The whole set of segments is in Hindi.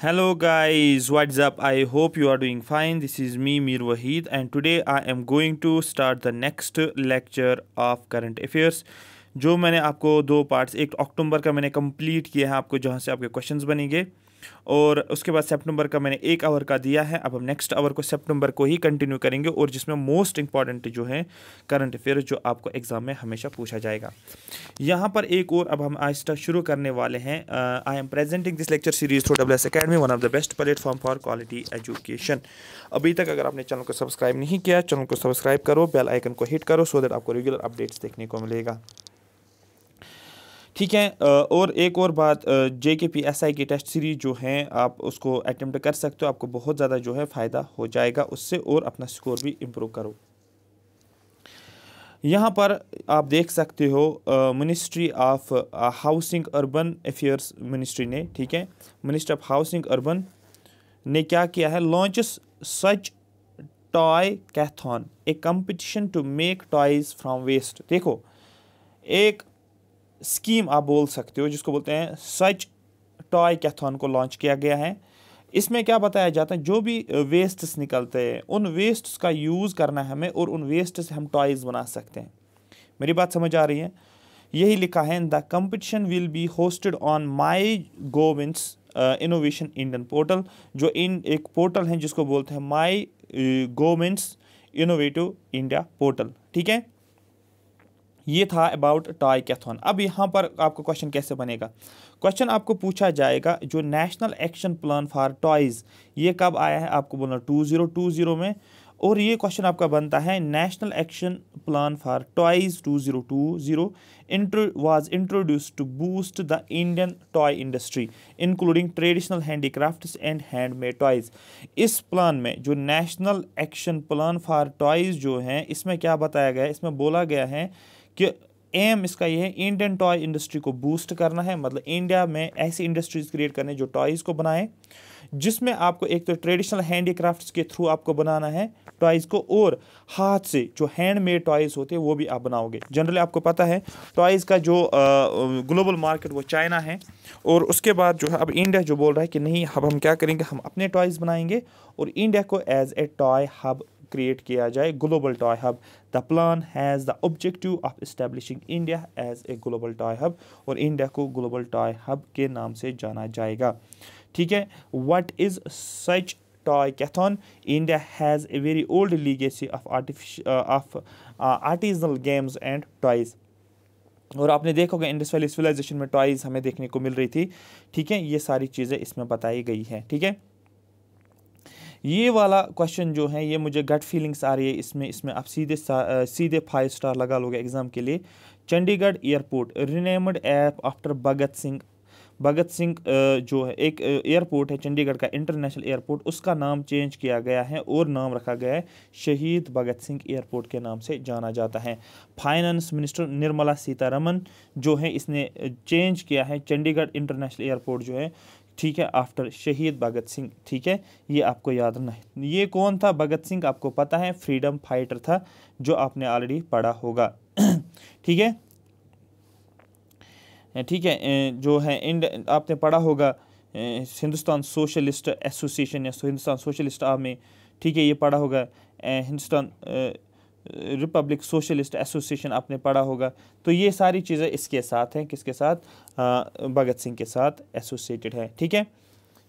hello guys what's up i hope you are doing fine this is me mir wahid and today i am going to start the next lecture of current affairs जो मैंने आपको दो पार्ट्स एक अक्टूबर का मैंने कंप्लीट किया है आपको जहाँ से आपके क्वेश्चंस बनेंगे और उसके बाद सेप्ट का मैंने एक आवर का दिया है अब हम नेक्स्ट आवर को सेप्ट को ही कंटिन्यू करेंगे और जिसमें मोस्ट इंपॉर्टेंट जो है करंट अफेयर जो आपको एग्ज़ाम में हमेशा पूछा जाएगा यहाँ पर एक और अब हम आज तक शुरू करने वाले हैं I am presenting this lecture series through W S academy one of the best platform for quality education अभी तक अगर आपने चैनल को सब्सक्राइब नहीं किया चैनल को सब्सक्राइब करो बेल आइकन को हिट करो सो दैट आपको रेगुलर अपडेट्स देखने को मिलेगा ठीक है और एक और बात जे के पी एस आई की टेस्ट सीरीज़ जो है आप उसको अटैम्प्ट कर सकते हो आपको बहुत ज़्यादा जो है फ़ायदा हो जाएगा उससे और अपना स्कोर भी इम्प्रूव करो यहाँ पर आप देख सकते हो ministry of housing urban affairs ministry ने ठीक है मिनिस्ट्री ऑफ हाउसिंग अर्बन ने क्या किया है launch such toycathon a competition to make toys from waste देखो एक स्कीम आप बोल सकते हो जिसको बोलते हैं सच टॉय कैथन को लॉन्च किया गया है इसमें क्या बताया जाता है जो भी वेस्ट्स निकलते हैं उन वेस्ट्स का यूज़ करना है हमें और उन वेस्ट से हम टॉयज़ बना सकते हैं मेरी बात समझ आ रही है यही लिखा है the competition will be hosted on my gov's innovation Indian portal जो इन एक पोर्टल है जिसको बोलते हैं my gov's innovative India portal ठीक है ये था अबाउट टॉय कैथन अब यहाँ पर आपको क्वेश्चन कैसे बनेगा क्वेश्चन आपको पूछा जाएगा जो national action plan for toys ये कब आया है आपको बोलना टू ज़ीरो टू ज़ीरो में और ये क्वेश्चन आपका बनता है national action plan for toys two zero two zero intro was introduce to boost the Indian toy industry including traditional handicrafts and handmade toys इस प्लान में जो national action plan for toys जो हैं इसमें क्या बताया गया है इसमें बोला गया है कि एम इसका ये है इंडियन टॉय इंडस्ट्री को बूस्ट करना है मतलब इंडिया में ऐसी इंडस्ट्रीज क्रिएट करने जो टॉयज़ को बनाएं जिसमें आपको एक तो ट्रेडिशनल हैंडीक्राफ्ट्स के थ्रू आपको बनाना है टॉयज़ को और हाथ से जो हैंडमेड टॉयज़ होते हैं वो भी आप बनाओगे जनरली आपको पता है टॉयज़ का जो ग्लोबल मार्केट वो चाइना है और उसके बाद जो है अब इंडिया जो बोल रहा है कि नहीं अब हम क्या करेंगे हम अपने टॉयज़ बनाएंगे और इंडिया को as a toy hub create किया जाए global toy hub the plan has the objective of establishing India as a global toy hub और इंडिया को ग्लोबल टॉय हब के नाम से जाना जाएगा ठीक है what is such toycathon India has a very old legacy of artific of artisanal games and toys और आपने देखा होगा इंडस सिविलाइजेशन में टॉयज हमें देखने को मिल रही थी ठीक है ये सारी चीज़ें इसमें बताई गई हैं ठीक है थीके? ये वाला क्वेश्चन जो है ये मुझे गट फीलिंग्स आ रही है इसमें इसमें आप सीधे सीधे फाइव स्टार लगा लोगे एग्ज़ाम के लिए चंडीगढ़ एयरपोर्ट रिनेमड ऐप आफ्टर भगत सिंह भगत सिंह जो है एक एयरपोर्ट है चंडीगढ़ का इंटरनेशनल एयरपोर्ट उसका नाम चेंज किया गया है और नाम रखा गया है शहीद भगत सिंह एयरपोर्ट के नाम से जाना जाता है फाइनेंस मिनिस्टर निर्मला सीतारमन जो है इसने चेंज किया है चंडीगढ़ इंटरनेशनल एयरपोर्ट जो है ठीक है आफ्टर शहीद भगत सिंह ठीक है ये आपको याद रखना है ये कौन था भगत सिंह आपको पता है फ्रीडम फाइटर था जो आपने ऑलरेडी पढ़ा होगा ठीक है ठीक है जो है इंड आपने पढ़ा होगा हिंदुस्तान सोशलिस्ट एसोसिएशन या हिंदुस्तान सोशलिस्ट आर्मी ठीक है ये पढ़ा होगा हिंदुस्तान रिपब्लिक सोशलिस्ट एसोसिएशन आपने पढ़ा होगा तो ये सारी चीज़ें इसके साथ हैं किसके साथ भगत सिंह के साथ एसोसिएटेड है ठीक है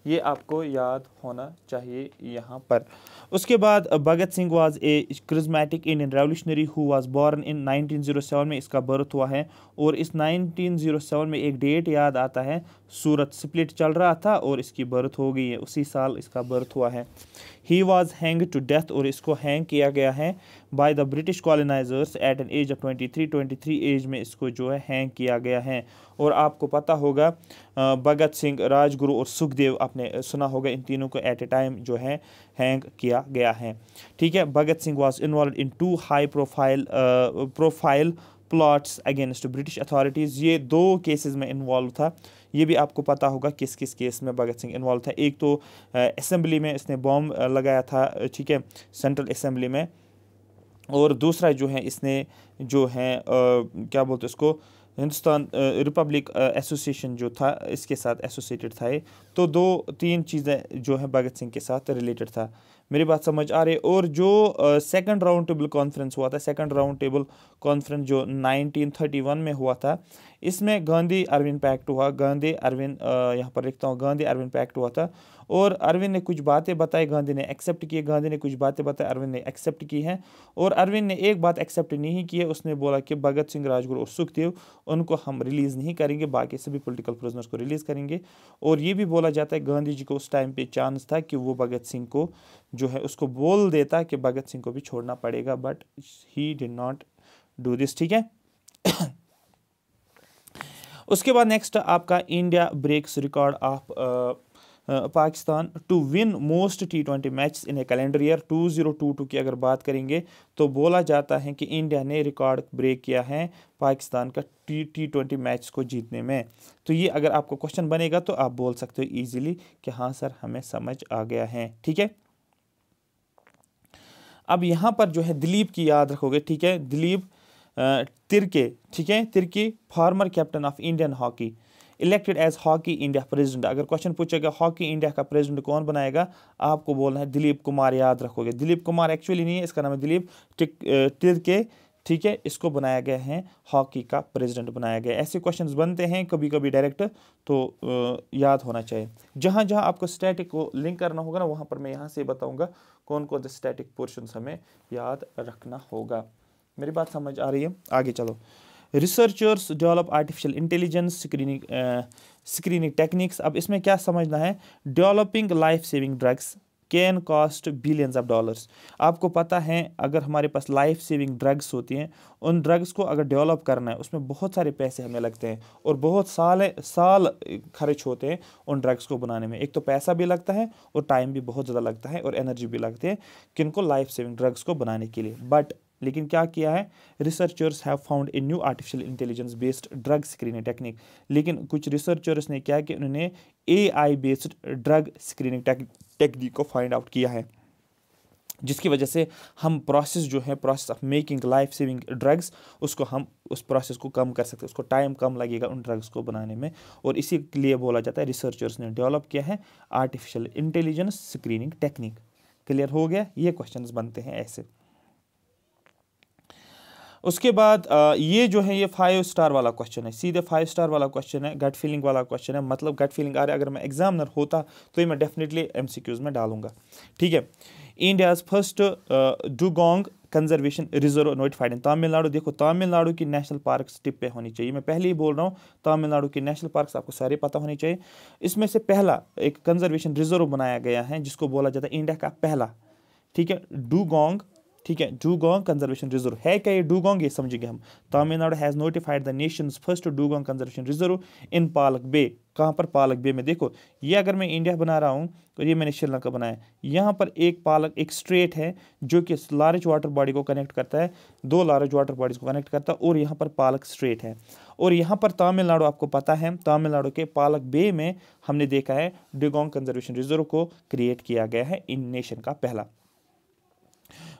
ये आपको याद होना चाहिए यहाँ पर उसके बाद Bhagat Singh was a charismatic Indian revolutionary who was born in 1907 में इसका बर्थ हुआ है और इस 1907 में एक डेट याद आता है सूरत स्प्लिट चल रहा था और इसकी बर्थ हो गई है उसी साल इसका बर्थ हुआ है he was hang to death और इसको हैंग किया गया है by the British colonisers at an age of 23 23 age में इसको जो है हैंग किया गया है और आपको पता होगा भगत सिंह राजगुरु और सुखदेव आपने सुना होगा इन तीनों को एट ए टाइम जो है हैंग किया गया है ठीक है Bhagat Singh was involve in two high profile profile plots against British authorities ये दो केसेज में इन्वॉल्व था ये भी आपको पता होगा किस किस केस में भगत सिंह इन्वॉल्व था एक तो असम्बली में इसने बॉम्ब लगाया था ठीक है सेंट्रल असम्बली में और दूसरा जो है इसने जो है आ, क्या बोलते इसको हिंदुस्तान रिपब्लिक एसोसिएशन जो था इसके साथ एसोसिएटेड था ये तो दो तीन चीज़ें जो है भगत सिंह के साथ रिलेटेड था मेरी बात समझ आ रही है और जो सेकंड राउंड टेबल कॉन्फ्रेंस हुआ था सेकंड राउंड टेबल कॉन्फ्रेंस जो 1931 में हुआ था इसमें गांधी अरविंद पैक्ट हुआ गांधी अरविंद यहाँ पर लिखता हूँ गांधी अरविंद पैक्ट हुआ था और अरविंद ने कुछ बातें बताई गांधी ने एक्सेप्ट किए गांधी ने कुछ बातें बताई अरविंद ने एक्सेप्ट की हैं और अरविंद ने एक बात एक्सेप्ट नहीं की है उसने बोला कि भगत सिंह राजगुरु और सुखदेव उनको हम रिलीज़ नहीं करेंगे बाकी सभी पोलिटिकल प्रिजनर्स को रिलीज़ करेंगे और ये भी बोला जाता है गांधी जी को उस टाइम पर चांस था कि वो भगत सिंह को जो है उसको बोल देता कि भगत सिंह को भी छोड़ना पड़ेगा बट ही डिन नॉट डू दिस ठीक है उसके बाद नेक्स्ट आपका India breaks record of Pakistan to win most T twenty match in a calendar year two two zero two की अगर बात करेंगे तो बोला जाता है कि इंडिया ने रिकॉर्ड ब्रेक किया है पाकिस्तान का टी टी ट्वेंटी मैच को जीतने में तो ये अगर आपको क्वेश्चन बनेगा तो आप बोल सकते हो ईजिली कि हाँ सर हमें समझ आ गया है ठीक है अब यहाँ पर जो है दिलीप की याद रखोगे ठीक है दिलीप तिरके ठीक है Tirkey former captain of Indian hockey elected as Hockey India president अगर क्वेश्चन पूछेगा हॉकी इंडिया का प्रेसिडेंट कौन बनाएगा आपको बोलना है दिलीप कुमार याद रखोगे दिलीप कुमार एक्चुअली नहीं है इसका नाम है दिलीप के ठीक है इसको बनाया गया है हॉकी का प्रेसिडेंट बनाया गया ऐसे क्वेश्चंस बनते हैं कभी कभी डायरेक्ट तो याद होना चाहिए जहां जहां आपको स्टैटिक को लिंक करना होगा ना वहाँ पर मैं यहाँ से बताऊँगा कौन कौन से स्टैटिक पोर्शन हमें याद रखना होगा मेरी बात समझ आ रही है आगे चलो researchers develop artificial intelligence screening screening techniques अब इसमें क्या समझना है developing life saving drugs can cost billions of dollars आपको पता है अगर हमारे पास लाइफ सेविंग ड्रग्स होती हैं उन ड्रग्स को अगर डेवलप करना है उसमें बहुत सारे पैसे हमें लगते हैं और बहुत साल साल खर्च होते हैं उन ड्रग्स को बनाने में एक तो पैसा भी लगता है और टाइम भी बहुत ज़्यादा लगता है और एनर्जी भी लगती है किनको लाइफ सेविंग ड्रग्स को बनाने के लिए बट लेकिन क्या किया है researchers have found a new artificial intelligence based drug screening technique लेकिन कुछ रिसर्चर्स ने क्या कि उन्होंने A I based drug screening technique को फाइंड आउट किया है जिसकी वजह से हम प्रोसेस जो है process of making life saving drugs उसको हम उस प्रोसेस को कम कर सकते हैं उसको टाइम कम लगेगा उन ड्रग्स को बनाने में और इसी के लिए बोला जाता है रिसर्चर्स ने डेवलप किया है artificial intelligence screening technique clear हो गया ये क्वेश्चंस बनते हैं ऐसे उसके बाद ये जो है ये फाइव स्टार वाला क्वेश्चन है सीधे फाइव स्टार वाला क्वेश्चन है गट फीलिंग वाला क्वेश्चन है मतलब गट फीलिंग आ रहा है अगर मैं एग्जामिनर होता तो ये मैं डेफिनेटली एम में डालूंगा ठीक है India's first dugong conservation reserve notified in Tamil Nadu देखो तमिलनाडु की नेशनल पार्क टिप पे होनी चाहिए मैं पहले ही बोल रहा हूँ तमिलनाडु की नेशनल पार्क आपको सारे पता होनी चाहिए इसमें से पहला एक कंजर्वेशन रिजर्व बनाया गया है जिसको बोला जाता है इंडिया का पहला ठीक है डूगोंग ठीक है डूगोंग कंजर्वेशन रिजर्व है क्या ये डूगोंग ये समझेंगे हम Tamil Nadu has notified the nation first dugong conservation reserve in Palk Bay कहाँ पर पालक बे में देखो ये अगर मैं इंडिया बना रहा हूँ तो ये मैंने श्रीलंका बनाया यहाँ पर एक पालक एक स्ट्रेट है जो कि लार्ज वाटर बॉडी को कनेक्ट करता है दो लार्ज वाटर बॉडीज को कनेक्ट करता है और यहाँ पर पालक स्ट्रेट है और यहाँ पर तमिलनाडु आपको पता है तमिलनाडु के पालक बे में हमने देखा है डिगोंग कंजर्वेशन रिजर्व को क्रिएट किया गया है इन नेशन का पहला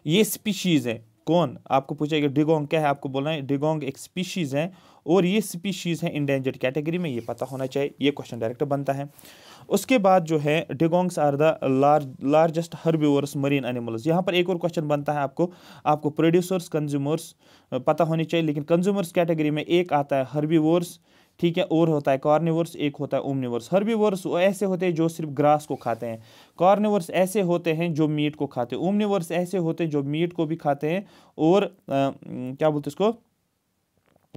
ये स्पीशीज़ है कौन आपको पूछा कि डिगोंग क्या है आपको बोलना है डिगोंग एक स्पीशीज़ है और ये स्पीशीज़ है इंडेंजर्ड कैटेगरी में ये पता होना चाहिए ये क्वेश्चन डायरेक्ट बनता है उसके बाद जो है dugongs are the large largest herbivores marine animals यहाँ पर एक और क्वेश्चन बनता है आपको आपको प्रोड्यूसर्स कंज्यूमर्स पता होनी चाहिए लेकिन कंज्यूमर्स कैटेगरी में एक आता है हर्बिवर्स ठीक है और होता है कॉर्निवर्स एक होता है ओमनिवर्स हर्बीवर्स वो ऐसे होते हैं जो सिर्फ ग्रास को खाते हैं कॉर्निवर्स ऐसे होते हैं जो मीट को खाते हैं ओमनिवर्स ऐसे होते हैं जो मीट को भी खाते हैं और आ, क्या बोलते हैं इसको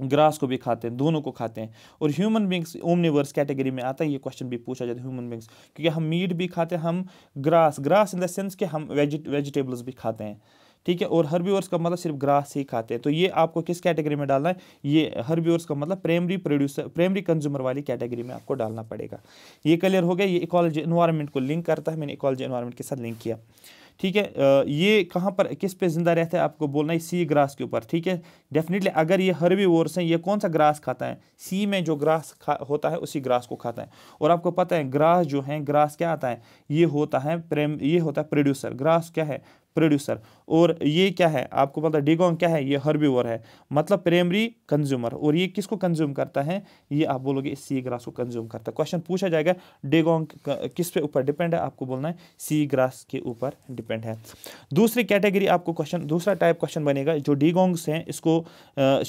ग्रास को भी खाते हैं दोनों को खाते हैं और ह्यूमन बींग्स ओमनिवर्स कैटेगरी में आता है ये क्वेश्चन भी पूछा जाता है ह्यूमन बींग्स क्योंकि हम मीट भी खाते हैं हम grass grass in the sense के हम वेजिट वेजिटेबल्स भी खाते हैं ठीक है और हर्बीवर्स का मतलब सिर्फ ग्रास ही खाते हैं तो ये आपको किस कैटेगरी में डालना है ये हर्बीवर्स का मतलब प्राइमरी प्रोड्यूसर प्राइमरी कंज्यूमर वाली कैटेगरी में आपको डालना पड़ेगा ये क्लियर हो गया ये इकोलॉजी इन्वायरमेंट को लिंक करता है मैंने इकोलॉजी इन्वायरमेंट के साथ लिंक किया ठीक है ये कहाँ पर किस पे ज़िंदा रहता है आपको बोलना है सी ग्रास के ऊपर ठीक है डेफिनेटली अगर ये हर्बी वोर्स हैं ये कौन सा ग्रास खाता है सी में जो ग्रास खा होता है उसी ग्रास को खाता है और आपको पता है ग्रास जो है ग्रास क्या आता है ये होता है प्रेम ये होता है प्रोड्यूसर ग्रास क्या है प्रोड्यूसर और ये क्या है आपको पता है डिगोंग क्या है ये हर्ब्यूवर है मतलब प्राइमरी कंज्यूमर और ये किसको कंज्यूम करता है ये आप बोलोगे सी ग्रास को कंज्यूम करता है क्वेश्चन पूछा जाएगा डिगोंग किस पे ऊपर डिपेंड है आपको बोलना है सी ग्रास के ऊपर डिपेंड है दूसरी कैटेगरी आपको क्वेश्चन दूसरा टाइप क्वेश्चन बनेगा जो डिगोंग्स हैं इसको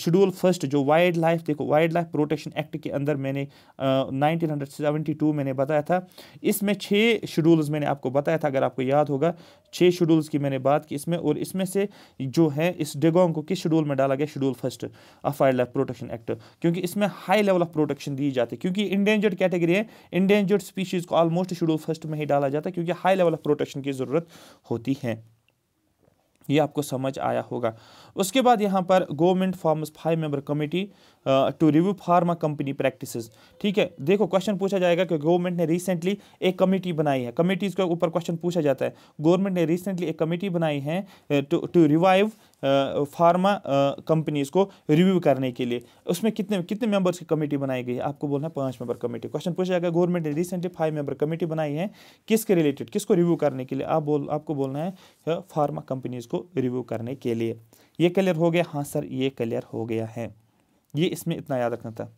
शेड्यूल फर्स्ट जो वाइल्ड लाइफ देखो वाइल्ड लाइफ प्रोटेक्शन एक्ट के अंदर मैंने नाइनटीन मैंने बताया था इसमें छः शेड्यूल्स मैंने आपको बताया था अगर आपको याद होगा छः शेड्यूल्स की मैंने मैंने बात की इसमें और इसमें से जो है इस डेगोंग को किस शेड्यूल में डाला गया schedule first of wildlife protection act क्योंकि इसमें हाई लेवल ऑफ प्रोटेक्शन दी जाती है क्योंकि इंडेंजर्ड कैटेगरी है इंडेंजर्ड स्पीशीज़ को ऑलमोस्ट शेड्यूल फर्स्ट में ही डाला जाता है क्योंकि हाई लेवल ऑफ प्रोटेक्शन की ज़रूरत होती है ये आपको समझ आया होगा उसके बाद यहाँ पर government forms five member committee to review pharma company practices ठीक है देखो क्वेश्चन पूछा जाएगा कि गवर्नमेंट ने रिसेंटली एक कमेटी बनाई है कमेटीज़ के ऊपर क्वेश्चन पूछा जाता है गवर्नमेंट ने रिसेंटली एक कमेटी बनाई है to uh, revive pharma companies को रिव्यू करने के लिए उसमें कितने कितने मेंबर्स की कमेटी बनाई गई है आपको बोलना है पाँच मेंबर कमेटी क्वेश्चन पूछा जाएगा गवर्नमेंट ने रिसेंटली फाइव मेंबर कमेटी बनाई है किसके रिलेटेड किसको रिव्यू करने के लिए आप बोल आपको बोलना है फार्मा कंपनीज को रिव्यू करने के लिए ये क्लियर हो गया हाँ सर ये क्लियर हो गया है ये इसमें इतना याद रखना था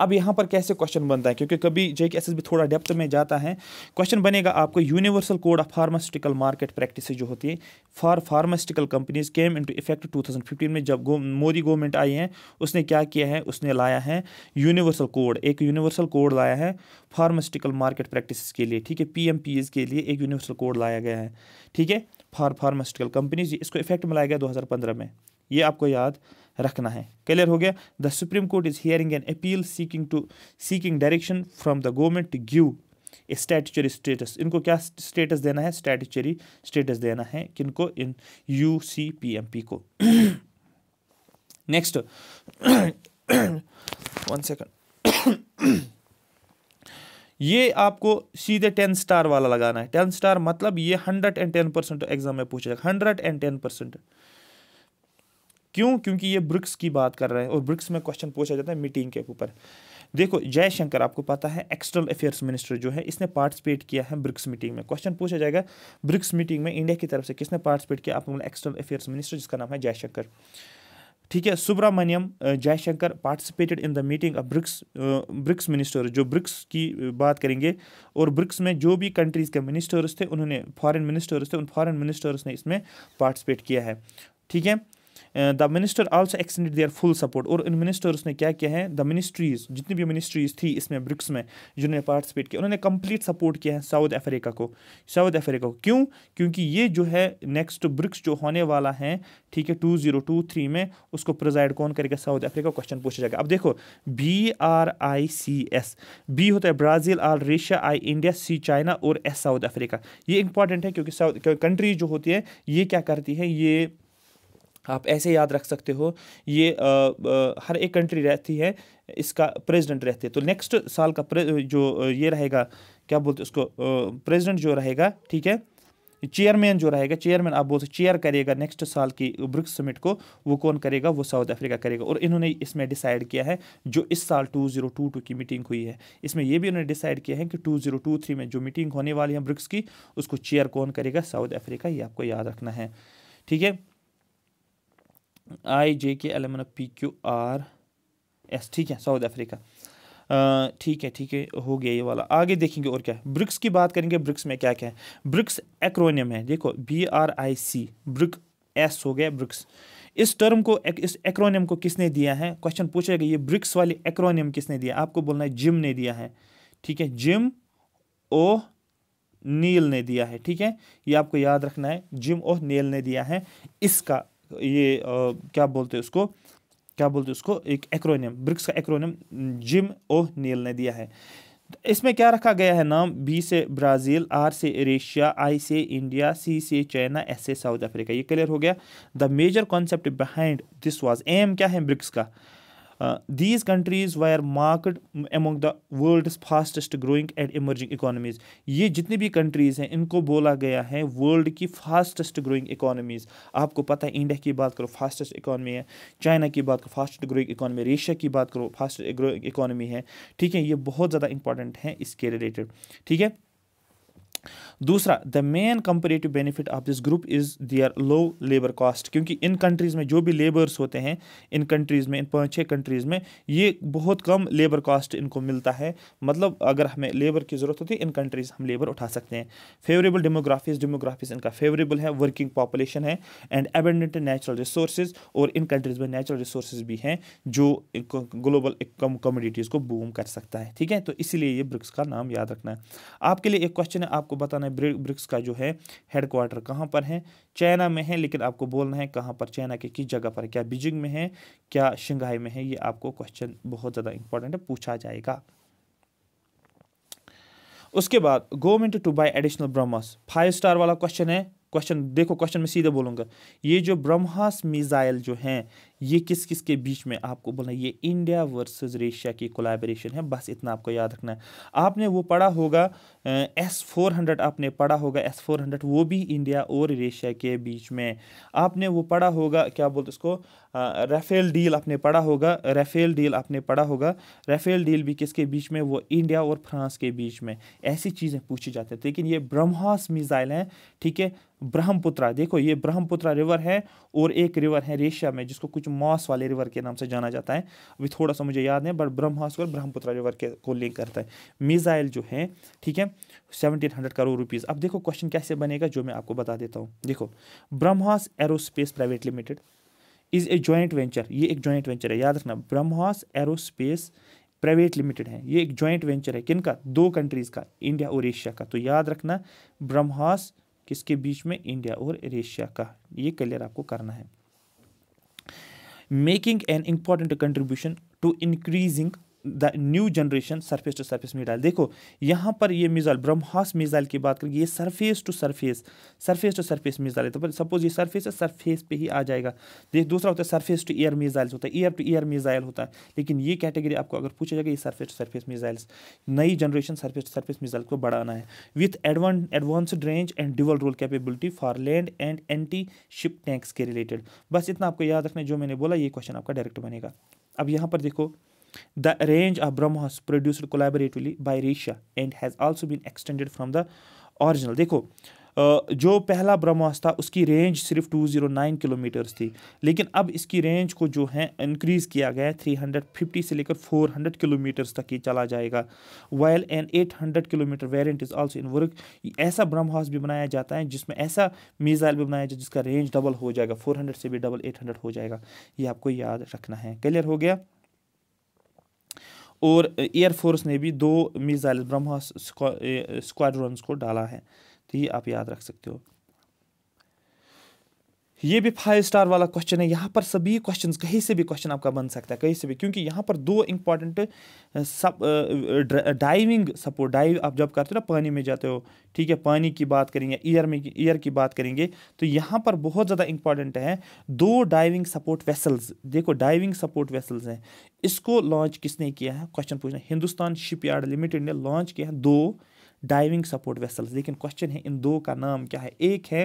अब यहाँ पर कैसे क्वेश्चन बनता है क्योंकि कभी जे के एस एस भी थोड़ा डेप्थ में जाता है क्वेश्चन बनेगा आपको universal code of pharmaceutical market practice जो होती है for pharmaceutical companies came into effect 2015 में जब मोदी गवर्नमेंट आई है उसने क्या किया है उसने लाया है यूनिवर्सल कोड एक यूनिवर्सल कोड लाया है फार्मास्यूटिकल मार्केट प्रैक्टिस के लिए ठीक है पी के लिए एक यूनिवर्सल कोड लाया गया है ठीक है फार फार्मास्यूटिकल कंपनीज इसको इफेक्ट में लाया गया दो में ये आपको याद रखना है क्लियर हो गया the Supreme Court is hearing an appeal seeking to seeking direction from the government to give a statutory status इनको क्या स्टेटस देना है स्टैटचरी स्टेटस देना है किनको इन U C P M P को नेक्स्ट वन सेकंड ये आपको सीधे टेन स्टार वाला लगाना है टेन स्टार मतलब ये hundred and ten percent exam में पूछेगा हंड्रेड एंड टेन परसेंट क्यों क्योंकि ये ब्रिक्स की बात कर रहे हैं और ब्रिक्स में क्वेश्चन पूछा जाता है मीटिंग के ऊपर देखो जयशंकर आपको पता है एक्सटर्नल अफेयर्स मिनिस्टर जो है इसने पार्टिसिपेट किया है ब्रिक्स मीटिंग में क्वेश्चन पूछा जाएगा ब्रिक्स मीटिंग में इंडिया की तरफ से किसने पार्टिसिपेट किया आप एक्सटर्नल अफेयर्स मिनिस्टर जिसका नाम है जयशंकर ठीक है Subrahmanyam Jaishankar participated in the meeting of BRICS BRICS ministers जो ब्रिक्स की बात करेंगे और ब्रिक्स में जो भी कंट्रीज़ के मिनिस्टर्स थे उन्होंने फॉरेन मिनिस्टर्स थे उन फॉरेन मिनिस्टर्स ने इसमें पार्टिसिपेट किया है ठीक है the minister also extended their full support और इन मिनिस्टर्स ने क्या किया है द मिनिस्ट्रीज़ जितनी भी मिनिस्ट्रीज़ थी इसमें ब्रिक्स में जिन्होंने पार्टिसिपेट किया उन्होंने कंप्लीट सपोर्ट किया है साउथ अफ्रीका को साउथ अफ्रीका को क्यों क्योंकि ये जो है नेक्स्ट ब्रिक्स जो होने वाला है ठीक है टू जीरो टू थ्री में उसको प्रिजाइड कौन करेगा साउथ अफ्रीका क्वेश्चन पूछा जाएगा अब देखो B R I C S B होता है Brazil R Russia I India C China और एस साउथ अफ्रीका ये इंपॉर्टेंट है क्योंकि साउथ कंट्रीज जो होती है ये क्या करती है ये आप ऐसे याद रख सकते हो ये आ, आ, हर एक कंट्री रहती है इसका प्रेसिडेंट रहते हैं तो नेक्स्ट साल का जो ये रहेगा क्या बोलते हैं उसको प्रेसिडेंट जो रहेगा ठीक है चेयरमैन जो रहेगा चेयरमैन आप बोलते चेयर करेगा नेक्स्ट साल की ब्रिक्स समिट को वो कौन करेगा वो साउथ अफ्रीका करेगा और इन्होंने इसमें डिसाइड किया है जो इस साल 2022 की मीटिंग हुई है इसमें ये भी उन्होंने डिसाइड किया है कि 2023 में जो मीटिंग होने वाली है ब्रिक्स की उसको चेयर कौन करेगा साउथ अफ्रीका ये आपको याद रखना है ठीक है I J K L M N P Q R S ठीक है साउथ अफ्रीका ठीक है ठीक है हो गया ये वाला आगे देखेंगे और क्या है ब्रिक्स की बात करेंगे ब्रिक्स में क्या क्या है ब्रिक्स एक्रोनियम है देखो B R I C BRIC S हो गया ब्रिक्स इस टर्म को एक, इस एक्रोनियम को किसने दिया है क्वेश्चन पूछेगा ये ब्रिक्स वाले एक्रोनियम किसने दिया आपको बोलना है जिम ने दिया है ठीक है जिम ओ नील ने दिया है ठीक है ये आपको याद रखना है जिम ओ नेल ने दिया है इसका ये आ, क्या बोलते हैं उसको क्या बोलते हैं उसको एक एक्रोनियम ब्रिक्स का एक्रोनियम जिम ओ नील ने दिया है इसमें क्या रखा गया है नाम बी से ब्राज़ील आर से एशिया आई से इंडिया सी से चाइना एस से साउथ अफ्रीका ये क्लियर हो गया the major concept behind this was um क्या है ब्रिक्स का Uh, these countries were marked among the world's fastest growing and emerging economies. ये जितनी भी countries हैं इनको बोला गया है world की fastest growing economies. आपको पता है इंडिया की बात करो fastest economy है चाइना की बात करो fastest growing economy है रशिया की बात करो fastest growing economy है ठीक है ये बहुत ज़्यादा important है इसके related ठीक है दूसरा the main comparative benefit of this group is their low labour cost क्योंकि इन कंट्रीज़ में जो भी लेबर्स होते हैं इन कंट्रीज़ में इन पाँच छः कंट्रीज़ में ये बहुत कम लेबर कॉस्ट इनको मिलता है मतलब अगर हमें लेबर की ज़रूरत होती है इन कंट्रीज़ हम लेबर उठा सकते हैं फेवरेबल डेमोग्राफीज डेमोग्राफीज इनका फेवरेबल है वर्किंग पॉपुलेशन है एंड एबेंडेंट नेचुरल रिसोर्स और इन कंट्रीज़ में नेचुरल रिसोर्स भी हैं जो ग्लोबल कमोडिटीज़ को बूम कर सकता है ठीक है तो इसीलिए ये ब्रिक्स का नाम याद रखना है आपके लिए एक क्वेश्चन है आपको आपको बताना है ब्रिक्स का जो है हेडक्वार्टर कहाँ पर है चाइना में है लेकिन आपको बोलना है कहाँ पर चाइना के किस जगह पर क्या बीजिंग में है क्या शंघाई में है ये आपको क्वेश्चन बहुत ज़्यादा इंपॉर्टेंट है पूछा जाएगा उसके बाद government to buy additional BrahMos five star वाला क्वेश्चन है क्वेश्चन देखो क्वेश्चन में सीधे बोलूंगा ये जो ब्रह्मास मिसाइल जो हैं ये किस किस के बीच में आपको बोलना ये इंडिया वर्सेस रेशिया की कोलैबोरेशन है बस इतना आपको याद रखना है आपने वो पढ़ा होगा एस फोर हंड्रेड आपने पढ़ा होगा एस फोर हंड्रेड वो भी इंडिया और रेशिया के बीच में आपने वो पढ़ा होगा क्या बोलते उसको राफेल डील आपने पढ़ा होगा राफेल डील आपने पढ़ा होगा राफेल डील भी किसके बीच में वो इंडिया और फ्रांस के बीच में ऐसी चीज़ें पूछी जाती है तो लेकिन ये ब्रह्मास मिज़ाइल हैं ठीक है ब्रह्मपुत्रा देखो ये ब्रह्मपुत्रा रिवर है और एक रिवर है रेशिया में जिसको कुछ मॉस वाले रिवर के नाम से जाना जाता है अभी थोड़ा सा मुझे याद नहीं बट ब्रह्मास और ब्रह्मपुत्र रिवर के को लिंक करता है मिज़ाइल जो है ठीक है सेवनटीन हंड्रेड करोड़ रुपीज़ अब देखो क्वेश्चन कैसे बनेगा जो मैं आपको बता देता हूँ देखो BrahMos aerospace private limited is a joint venture ये एक जॉइंट वेंचर है याद रखना ब्रह्मास एरोस्पेस प्राइवेट लिमिटेड है ये एक जॉइंट वेंचर है किनका दो कंट्रीज़ का इंडिया और एशिया का तो याद रखना ब्रह्मास किसके बीच में इंडिया और एशिया का ये क्लियर आपको करना है making an important contribution to increasing the new generation surface to surface missile देखो यहाँ पर ये मिसाइल ब्रह्मास मिसाइल की बात करेंगे ये surface to surface surface to surface missile है तो सपोज ये सरफेस है सरफेस पे ही आ जाएगा देख दूसरा होता है सरफेस टू एयर मिसाइल्स होता है एयर टू एयर मिसाइल होता है लेकिन ये कैटेगरी आपको अगर पूछा जाएगा ये सरफेस टू सरफेस मिजाइल्स नई generation surface to surface missile को बढ़ाना है with advance advanced range and dual role capability for land and anti ship tanks के रिलेटेड बस इतना आपको याद रखना जो मैंने बोला ये क्वेश्चन आपका डायरेक्ट बनेगा अब यहाँ पर देखो The range of Brahmas produced collaboratively by Risha and has also been extended from the original. देखो जो पहला ब्रह्मास था उसकी रेंज सिर्फ 209 किलोमीटर्स थी लेकिन अब इसकी रेंज को जो है इंक्रीज़ किया गया है 350 से लेकर 400 किलोमीटर्स तक ये चला जाएगा while an 800 kilometre variant is also in work ऐसा ब्रह्मास भी बनाया जाता है जिसमें ऐसा मिज़ाइल भी बनाया जाता है जिसका रेंज डबल हो जाएगा हंड्रेड से भी डबल हंड्रेड हो जाएगा ये आपको याद रखना है क्लियर हो गया और एयरफोर्स ने भी दो मिज़ाइल ब्रह्मोस स्क्वाड्रॉन्स को डाला है तो ये आप याद रख सकते हो ये भी फाइव स्टार वाला क्वेश्चन है यहाँ पर सभी क्वेश्चंस कहीं से भी क्वेश्चन आपका बन सकता है कहीं से भी क्योंकि यहाँ पर दो इंपॉर्टेंट सब डाइविंग सपोर्ट डाइव आप जब करते हो ना पानी में जाते हो ठीक है पानी की बात करेंगे ईयर में ईयर की बात करेंगे तो यहाँ पर बहुत ज़्यादा इंपॉर्टेंट है दो डाइविंग सपोर्ट वेसल्स देखो डाइविंग सपोर्ट वेसल्स हैं इसको लॉन्च किसने किया है क्वेश्चन पूछना हिंदुस्तान शिप लिमिटेड ने लॉन्च किया है दो डाइविंग सपोर्ट वेसल्स लेकिन क्वेश्चन है इन दो का नाम क्या है एक है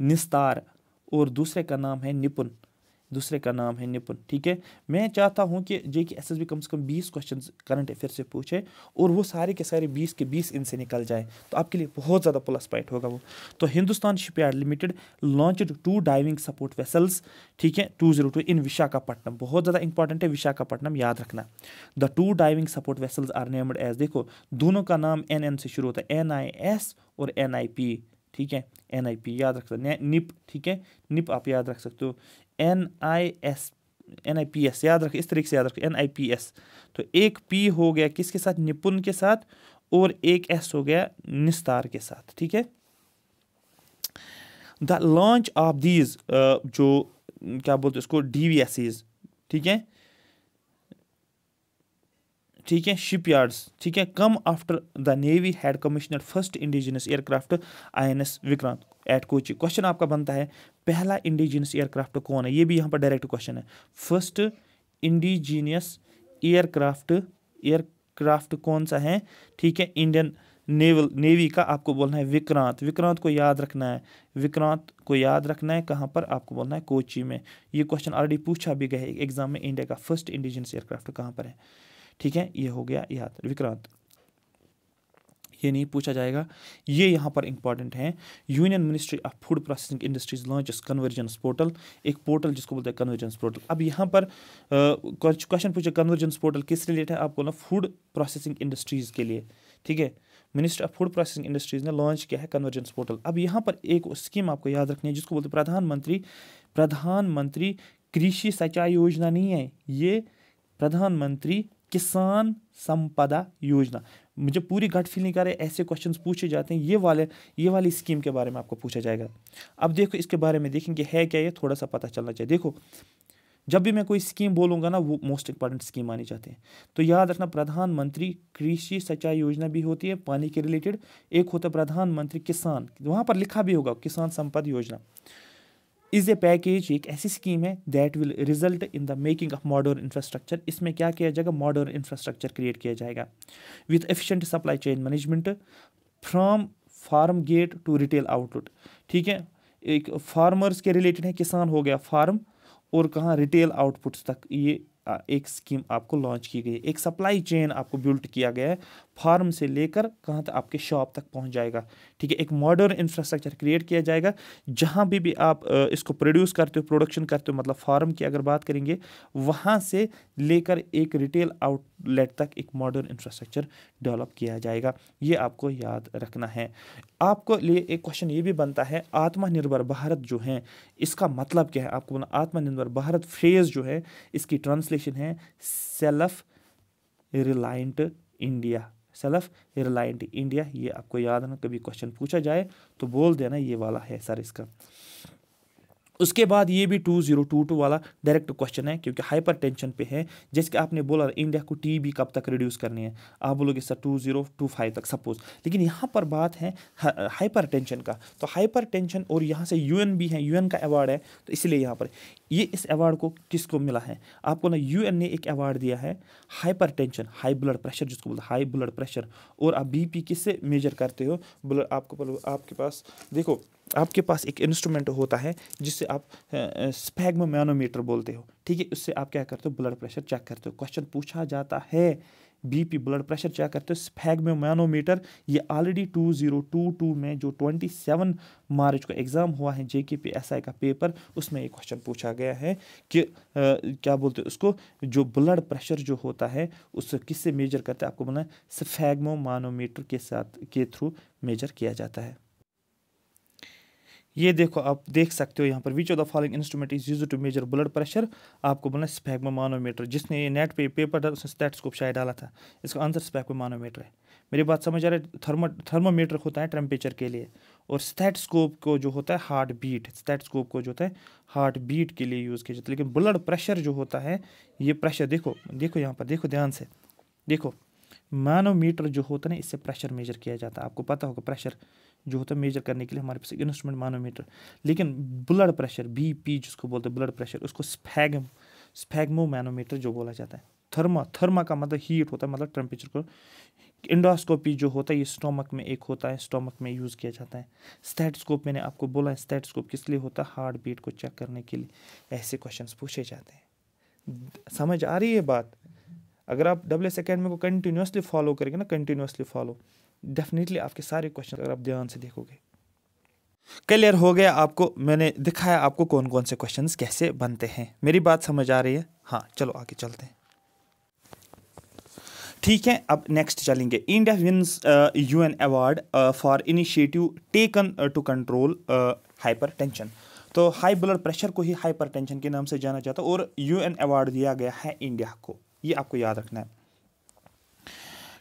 निस्तार और दूसरे का नाम है निपुण दूसरे का नाम है निपुण ठीक है मैं चाहता हूँ कि जे के एस एस बी कम से कम बीस क्वेश्चन करंट अफेयर से पूछे और वो सारे के सारे बीस के बीस इनसे निकल जाए तो आपके लिए बहुत ज़्यादा प्लस पॉइंट होगा वो तो Hindustan shipyard limited launched two diving support vessels ठीक है two zero two in Visakhapatnam बहुत ज़्यादा इंपॉर्टेंट है विशाखापट्टनम याद रखना the two diving support vessels are named as देखो दोनों का नाम एन एन से शुरू होता है एन आई एस और एन आई पी ठीक है एन आई पी याद रख सकते निप ठीक है निप आप याद रख सकते हो N I S N I P S याद रख इस तरीके से याद रख एन आई पी एस तो एक पी हो गया किसके साथ निपुण के साथ और एक एस हो गया निस्तार के साथ ठीक है द लॉन्च ऑफ दीज जो क्या बोलते हैं इसको डी वी एस ठीक है ठीक है शिप ठीक है come after the navy had commissioned first indigenous aircraft I N S Vikrant at Kochi question आपका बनता है पहला इंडिजिनस एयरक्राफ्ट कौन है ये भी यहाँ पर डायरेक्ट क्वेश्चन है फर्स्ट इंडिजीनियस एयरक्राफ्ट एयरक्राफ्ट कौन सा है ठीक है इंडियन नेवल नेवी का आपको बोलना है विक्रांत विक्रांत को याद रखना है विक्रांत को याद रखना है कहाँ पर आपको बोलना है कोची में ये क्वेश्चन ऑलरेडी पूछा भी गया है एग्जाम में इंडिया का फर्स्ट इंडिजिनस एयरक्राफ्ट कहाँ पर है ठीक है ये हो गया याद विक्रांत ये नहीं पूछा जाएगा ये यहाँ पर इंपॉर्टेंट है union ministry of food processing industries launch convergence portal एक पोर्टल जिसको बोलते हैं कन्वर्जेंस पोर्टल अब यहाँ पर क्वेश्चन पूछे कन्वर्जेंस पोर्टल किस रिलेट है आपको ना फूड प्रोसेसिंग इंडस्ट्रीज़ के लिए ठीक है ministry of food processing industries ने लॉन्च किया है कन्वर्जेंस पोर्टल अब यहाँ पर एक स्कीम आपको याद रखनी है जिसको बोलते प्रधानमंत्री प्रधानमंत्री कृषि सिंचाई योजना नहीं है ये प्रधानमंत्री किसान संपदा योजना मुझे पूरी गट कर रहे ऐसे क्वेश्चंस पूछे जाते हैं ये वाले ये वाली स्कीम के बारे में आपको पूछा जाएगा अब देखो इसके बारे में देखेंगे है क्या ये थोड़ा सा पता चलना चाहिए देखो जब भी मैं कोई स्कीम बोलूँगा ना वो मोस्ट इंपॉर्टेंट स्कीम आनी चाहते है तो याद रखना प्रधानमंत्री कृषि सिंचाई योजना भी होती है पानी के रिलेटेड एक होता है प्रधानमंत्री किसान वहाँ पर लिखा भी होगा किसान संपदा योजना इज़ ए पैकेज एक ऐसी स्कीम है that will result in the making of modern infrastructure इसमें क्या किया जाएगा मॉडर्न इंफ्रास्ट्रक्चर क्रिएट किया जाएगा with efficient supply chain management from farm gate to retail outlet ठीक है एक फार्मर्स के रिलेटेड है किसान हो गया फार्म और कहाँ रिटेल आउटपुट्स तक ये एक स्कीम आपको लॉन्च की गई एक सप्लाई चेन आपको बिल्ट किया गया है फार्म से लेकर कहाँ तक आपके शॉप तक पहुँच जाएगा ठीक है एक मॉडर्न इंफ्रास्ट्रक्चर क्रिएट किया जाएगा जहाँ भी भी आप इसको प्रोड्यूस करते हो प्रोडक्शन करते हो मतलब फार्म की अगर बात करेंगे वहाँ से लेकर एक रिटेल आउटलेट तक एक मॉडर्न इंफ्रास्ट्रक्चर डेवलप किया जाएगा ये आपको याद रखना है आपको लिए एक क्वेश्चन ये भी बनता है आत्मनिर्भर भारत जो है इसका मतलब क्या है आपको बोला आत्मनिर्भर भारत फ्रेज जो है इसकी ट्रांसलेशन है self reliant India self reliant India ये आपको याद ना कभी क्वेश्चन पूछा जाए तो बोल देना ये वाला है सर इसका उसके बाद ये भी टू जीरो टू टू वाला डायरेक्ट क्वेश्चन है क्योंकि हाइपर टेंशन पे है जैसे कि आपने बोला इंडिया को टीबी कब तक रिड्यूस करनी है आप बोलोगे sir two zero two five तक सपोज लेकिन यहाँ पर बात है हाइपर टेंशन का तो हाइपर टेंशन और यहाँ से यूएन भी है यूएन का अवार्ड है तो इसलिए यहाँ पर ये इस अवार्ड को किसको मिला है आपको ना यू ने एक अवार्ड दिया है hypertension high blood pressure जिसको बोलते हैं हाई ब्लड प्रेशर और आप बीपी किससे मेजर करते हो ब्लड आपको आपके पास देखो आपके पास एक इंस्ट्रूमेंट होता है जिससे आप स्पैगमोमैनोमीटर बोलते हो ठीक है उससे आप क्या करते हो ब्लड प्रेशर चेक करते हो क्वेश्चन पूछा जाता है बीपी ब्लड प्रेशर चेक करते हो मैनोमीटर ये ऑलरेडी 2022 में जो 27 मार्च को एग्ज़ाम हुआ है जे के पी एस आई का पेपर उसमें ये क्वेश्चन पूछा गया है कि आ, क्या बोलते हैं उसको जो ब्लड प्रेशर जो होता है उस किससे मेजर करते हैं आपको बोलना है मैनोमीटर के साथ के थ्रू मेजर किया जाता है ये देखो आप देख सकते हो यहाँ पर which of the following instrument is use to measure blood pressure आपको बोलना मानोमीटर जिसने ये नेट पे पेपर था उसने स्टेटस्कोप शायद डाला था इसका आंसर मानोमीटर है मेरी बात समझ आ रहा है थर्मो थर्मोमीटर होता है टेम्परेचर के लिए और स्टेटस्कोप को जो होता है हार्ट बीट स्टेटस्कोप को जो होता है हार्ट बीट के लिए यूज़ किया जाता है लेकिन ब्लड प्रेशर जो होता है ये प्रेशर देखो देखो यहाँ पर देखो ध्यान से देखो मैनोमीटर जो होता है ना इससे प्रेशर मेजर किया जाता है आपको पता होगा प्रेशर जो होता है मेजर करने के लिए हमारे पास एक इंस्ट्रूमेंट मानोमीटर लेकिन ब्लड प्रेशर बी पी जिसको बोलते हैं ब्लड प्रेशर उसको स्फैगम स्फैगमो मैनोमीटर जो बोला जाता है थर्मा थर्मा का मतलब हीट होता है मतलब टेम्परेचर को इंडोस्कोपी जो होता है ये स्टोमक में एक होता है स्टोमक में यूज़ किया जाता है स्टेटस्कोप मैंने आपको बोला है स्टेटस्कोप किस लिए होता है हार्ट बीट को चेक करने के लिए ऐसे क्वेश्चंस पूछे जाते हैं समझ आ रही है बात अगर आप डब्ल्यू एस अकेडमी को कंटिन्यूसली फॉलो करेंगे ना कंटिन्यूसली फॉलो डेफिनेटली आपके सारे क्वेश्चन अगर आप ध्यान से देखोगे क्लियर हो गया आपको मैंने दिखाया आपको कौन कौन से क्वेश्चन कैसे बनते हैं मेरी बात समझ आ रही है हाँ चलो आगे चलते हैं ठीक है अब नेक्स्ट चलेंगे India wins U N award for initiative taken to control hypertension तो हाई ब्लड प्रेशर को ही हाइपर टेंशन के नाम से जाना जाता है और यू एन अवार्ड दिया गया है इंडिया को ये आपको याद रखना है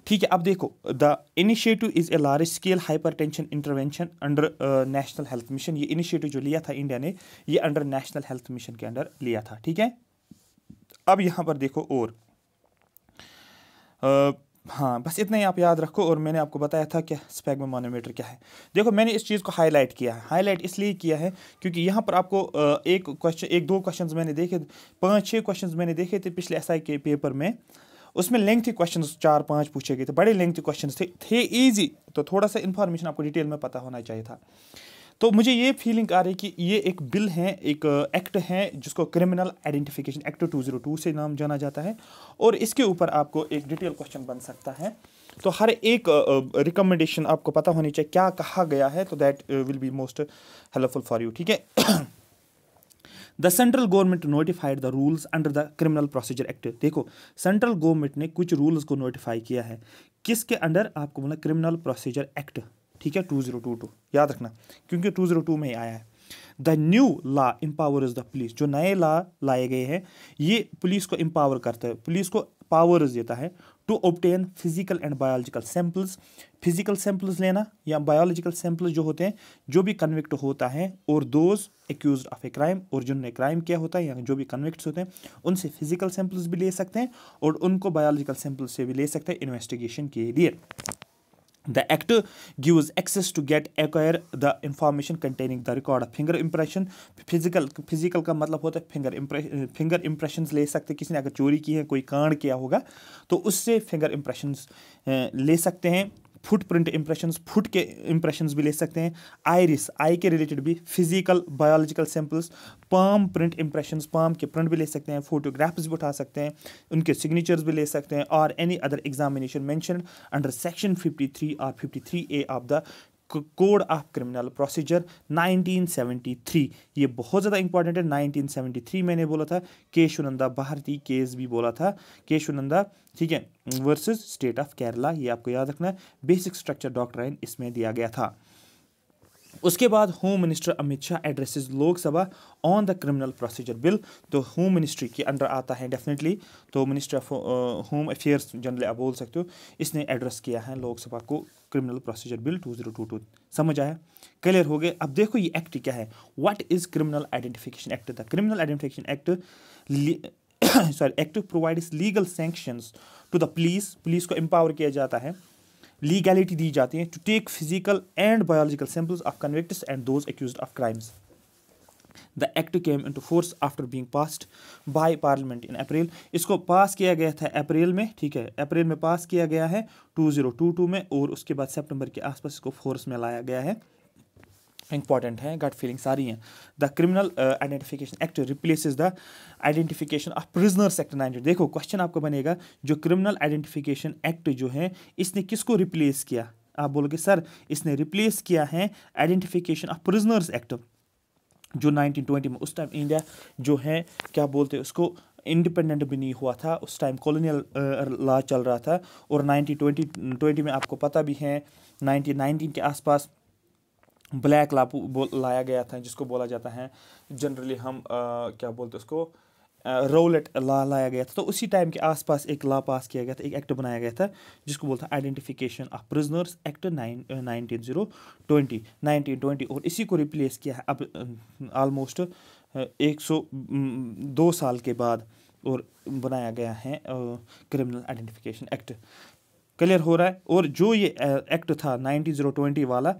ठीक है अब देखो the initiative is a large scale hypertension intervention under National Health Mission ये इनिशिएटिव जो लिया था इंडिया ने ये अंडर नेशनल हेल्थ मिशन के अंडर लिया था ठीक है अब यहाँ पर देखो और आ, uh, हाँ बस इतना ही आप याद रखो और मैंने आपको बताया था कि में मोनोमीटर क्या है देखो मैंने इस चीज़ को हाईलाइट किया है हाईलाइट इसलिए किया है क्योंकि यहाँ पर आपको uh, एक क्वेश्चन एक दो क्वेश्चन मैंने देखे पांच छह क्वेश्चन मैंने देखे थे पिछले एस के पेपर में उसमें लेंथी क्वेश्चन चार पाँच पूछे गए थे बड़े लेंथी क्वेश्चन थे थे ईजी तो थोड़ा सा इन्फॉर्मेशन आपको डिटेल में पता होना चाहिए था तो मुझे ये फीलिंग आ रही कि ये एक बिल है एक एक्ट uh, है जिसको क्रिमिनल आइडेंटिफिकेशन एक्ट 202 से नाम जाना जाता है और इसके ऊपर आपको एक डिटेल क्वेश्चन बन सकता है तो हर एक रिकमेंडेशन uh, uh, आपको पता होनी चाहिए क्या कहा गया है तो that will be most helpful for you ठीक है the central government notified the rules under the criminal procedure act देखो सेंट्रल गवर्नमेंट ने कुछ रूल्स को नोटिफाई किया है किसके अंडर आपको बोला क्रिमिनल प्रोसीजर एक्ट ठीक है टू जीरो टू टू याद रखना क्योंकि टू जीरो टू में ही आया है the new law empowers the police जो नए लॉ लाए गए हैं ये पुलिस को इम्पावर करता है पुलिस को पावर्स देता है to obtain physical and biological samples physical samples लेना या बायोलॉजिकल सैम्पल्स जो होते हैं जो भी कन्विक्ट होता है और those accused of a crime और जिनने क्राइम किया होता है या जो भी कन्विक्ट होते हैं उनसे फिजिकल सैम्पल्स भी ले सकते हैं और उनको बायोलॉजिकल सैम्पल्स से भी ले सकते हैं इन्वेस्टिगेशन के लिए The Act gives access to get acquire the information containing the record of finger impression physical physical का मतलब होता है finger impression finger impressions ले सकते किसी ने अगर चोरी की है कोई कांड किया होगा तो उससे finger impressions ले सकते हैं फुट प्रिंट इंप्रेशन फुट के इंप्रेशन भी ले सकते हैं आयरिस आई के रिलेटेड भी physical biological samples palm print impression palm के प्रिंट भी ले सकते हैं फोटोग्राफ्स भी उठा सकते हैं उनके सिग्नेचर्स भी ले सकते हैं और any other examination mention under section fifty three और fifty three A of the code of criminal procedure 1973 ये बहुत ज़्यादा इंपॉर्टेंट है 1973 मैंने बोला था केशुनंदा भारती केस भी बोला था केशुनंदा ठीक है वर्सेस स्टेट ऑफ केरला ये आपको याद रखना है बेसिक स्ट्रक्चर डॉक्ट्राइन इसमें दिया गया था उसके बाद home minister Amit Shah addresses Lok Sabha on the criminal procedure bill तो होम मिनिस्ट्री के अंडर आता है डेफिनेटली तो minister of home affairs generally आप बोल सकते हो इसने एड्रेस किया है लोकसभा को criminal procedure bill to to समझ आया क्लियर हो गए अब देखो ये एक्ट क्या है what is criminal identification act the criminal identification act sorry act provide legal sanctions to the police police को एम्पावर किया जाता है लीगैलिटी दी जाती है to take physical and biological samples of convict and those accused of crimes the act came into force after being passed by parliament in April इसको पास किया गया था अप्रैल में ठीक है अप्रैल में पास किया गया है 2022 में और उसके बाद सेप्टेम्बर के आसपास इसको फोर्स में लाया गया है इंपॉर्टेंट है गट फीलिंग सारी हैं the criminal identification act replaces the identification of prisoner sector nineteen देखो क्वेश्चन आपको बनेगा जो क्रिमिनल आइडेंटिफिकेशन एक्ट जो है इसने किसको रिप्लेस किया आप बोलोगे सर इसने रिप्लेस किया है आइडेंटिफिकेशन ऑफ प्रिजनर्स एक्ट जो 1920 में उस टाइम इंडिया जो है क्या बोलते हैं उसको इंडिपेंडेंट भी नहीं हुआ था उस टाइम कॉलोनियल लॉ चल रहा था और 1920 ट्वेंटी में आपको पता भी है 1919 के आसपास ब्लैक लापू लाया गया था जिसको बोला जाता है जनरली हम आ, क्या बोलते उसको रोलेट ला लाया गया था तो उसी टाइम के आसपास एक लॉ पास किया गया था एक एक्ट बनाया गया था जिसको बोलता identification of prisoners act nine nineteen zero twenty nineteen twenty और इसी को रिप्लेस किया है अब आलमोस्ट एक सौ दो साल के बाद और बनाया गया है क्रिमिनल आइडेंटिफिकेशन एक्ट क्लियर हो रहा है और जो ये एक्ट था नाइनटीन जीरो ट्वेंटी वाला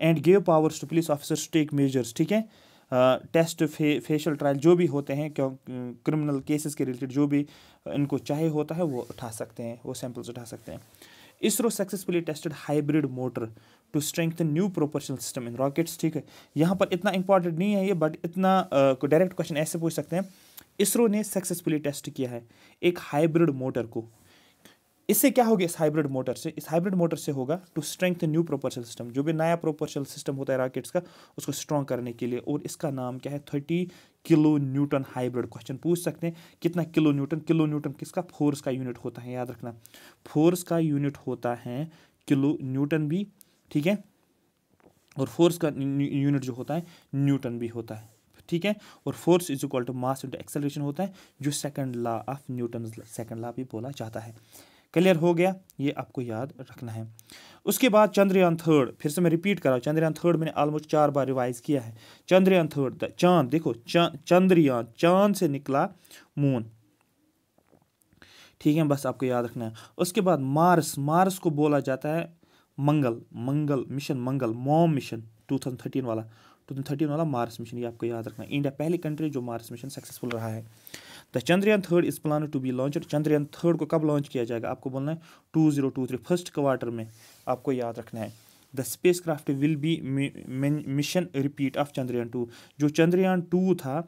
and gave powers to police officers take measures ठीक है टेस्ट फे, फेशियल ट्रायल जो भी होते हैं क्यों क्रिमिनल केसेस के रिलेटेड जो भी इनको चाहे होता है वो उठा सकते हैं वो सैम्पल्स उठा सकते हैं ISRO successfully tested hybrid motor to strengthen new proportional system in rockets ठीक है यहाँ पर इतना इंपॉर्टेंट नहीं है ये बट इतना डायरेक्ट क्वेश्चन ऐसे पूछ सकते हैं इसरो ने सक्सेसफुली टेस्ट किया है एक हाइब्रिड मोटर को इससे क्या होगा इस हाइब्रिड मोटर से इस हाइब्रिड मोटर से होगा to strength new proportional system जो भी नया प्रोपर्शल सिस्टम होता है रॉकेट्स का उसको स्ट्रॉन्ग करने के लिए और इसका नाम क्या है thirty kilo newton hybrid question पूछ सकते हैं कितना किलो न्यूटन किलो न्यूटन किसका फोर्स का यूनिट होता है याद रखना फोर्स का यूनिट होता है किलो न्यूटन भी ठीक है और फोर्स का यूनिट जो होता है न्यूटन भी होता है ठीक है और force is equal to mass into acceleration होता है जो second law of Newton second law भी बोला जाता है क्लियर हो गया ये आपको याद रखना है उसके बाद चंद्रयान थर्ड फिर से मैं रिपीट कर रहा हूँ चंद्रयान थर्ड मैंने ऑलमोस्ट चार बार रिवाइज किया है चंद्रयान थर्ड चांद देखो चंद्रयान चांद से निकला मून ठीक है बस आपको याद रखना है उसके बाद मार्स मार्स को बोला जाता है Mangal Mangal mission Mangal MOM mission 2013 वाला 2013 वाला मार्स मिशन ये आपको याद रखना है इंडिया पहली कंट्री जो मार्स मिशन सक्सेसफुल रहा है the Chandrayaan third is plan to be launch Chandrayaan third को कब लॉन्च किया जाएगा आपको बोलना है two zero two three first quarter में आपको याद रखना है the spacecraft will be mission repeat of Chandrayaan two जो चंद्रयान टू था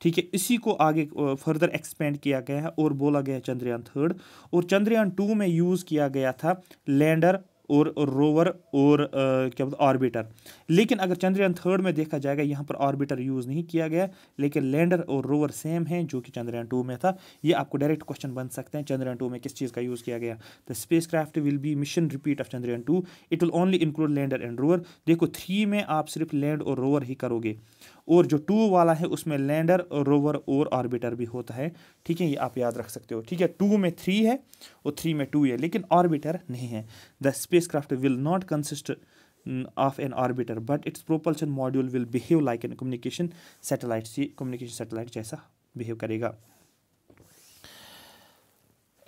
ठीक है इसी को आगे फर्दर एक्सपेंड किया गया है और बोला गया है चंद्रयान थर्ड और चंद्रयान टू में यूज़ किया गया था लैंडर और रोवर और क्या बोलते ऑर्बिटर लेकिन अगर चंद्रयान थर्ड में देखा जाएगा यहाँ पर ऑर्बिटर यूज़ नहीं किया गया लेकिन लैंडर और रोवर सेम हैं जो कि चंद्रयान टू में था ये आपको डायरेक्ट क्वेश्चन बन सकते हैं चंद्रयान टू में किस चीज़ का यूज़ किया गया the spacecraft will be mission repeat of Chandrayaan two it will only include lander and rover देखो थ्री में आप सिर्फ लैंड और रोवर ही करोगे और जो टू वाला है उसमें लैंडर रोवर और ऑर्बिटर भी होता है ठीक है ये आप याद रख सकते हो ठीक है टू में थ्री है और थ्री में टू है लेकिन ऑर्बिटर नहीं है the spacecraft will not consist of an orbiter but its propulsion module will behave like an communication satellite see communication satellite जैसा बिहेव करेगा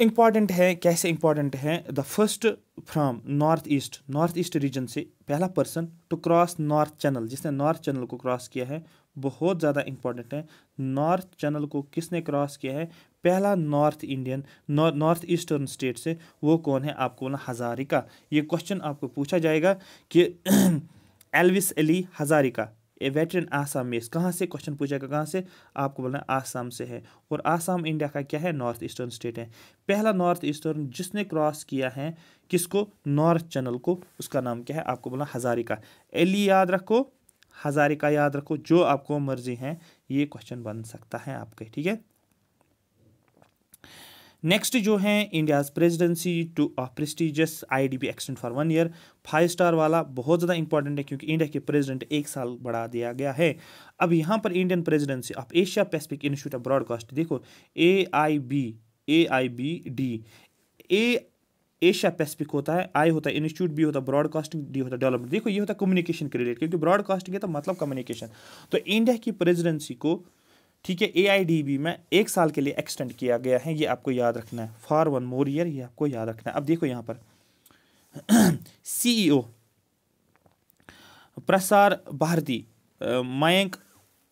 इम्पॉर्टेंट है कैसे इम्पॉर्टेंट है the first from north east north east region से पहला person to cross north channel जिसने नॉर्थ चैनल को क्रॉस किया है बहुत ज़्यादा इम्पॉर्टेंट है नॉर्थ चैनल को किसने क्रॉस किया है पहला north Indian north eastern state से वो कौन है आपको बोला हज़ारिका ये क्वेश्चन आपको पूछा जाएगा कि Elvis Ali Hazarika a veteran Assam मेस कहाँ से क्वेश्चन पूछेगा कहाँ से आपको बोलना आसाम से है और आसाम इंडिया का क्या है नॉर्थ ईस्टर्न स्टेट है पहला नॉर्थ ईस्टर्न जिसने क्रॉस किया है किसको नॉर्थ चैनल को उसका नाम क्या है आपको बोलना हजारिका एली e याद रखो हजारिका याद रखो जो आपको मर्जी है ये क्वेश्चन बन सकता है आपके ठीक है नेक्स्ट जो है India's presidency to a prestigious IDP extend for one year five star वाला बहुत ज़्यादा इंपॉर्टेंट है क्योंकि इंडिया के प्रेसिडेंट एक साल बढ़ा दिया गया है अब यहाँ पर Indian presidency of Asia Pacific institute of broadcast देखो A I B A I B D A Asia Pacific होता है आई होता है इंस्टीट्यूट बी होता है ब्रॉडकास्टिंग डी होता है डेवलपमेंट देखो ये होता है कम्युनिकेशन के रिलेटेड क्योंकि ब्रॉडकास्टिंग है तो मतलब कम्युनिकेशन तो इंडिया की प्रेजिडेंसी को ठीक है ए में एक साल के लिए एक्सटेंड किया गया है ये आपको याद रखना है फॉर वन मोर ईयर ये आपको याद रखना है अब देखो यहाँ पर CEO Prasar Bharati Mayank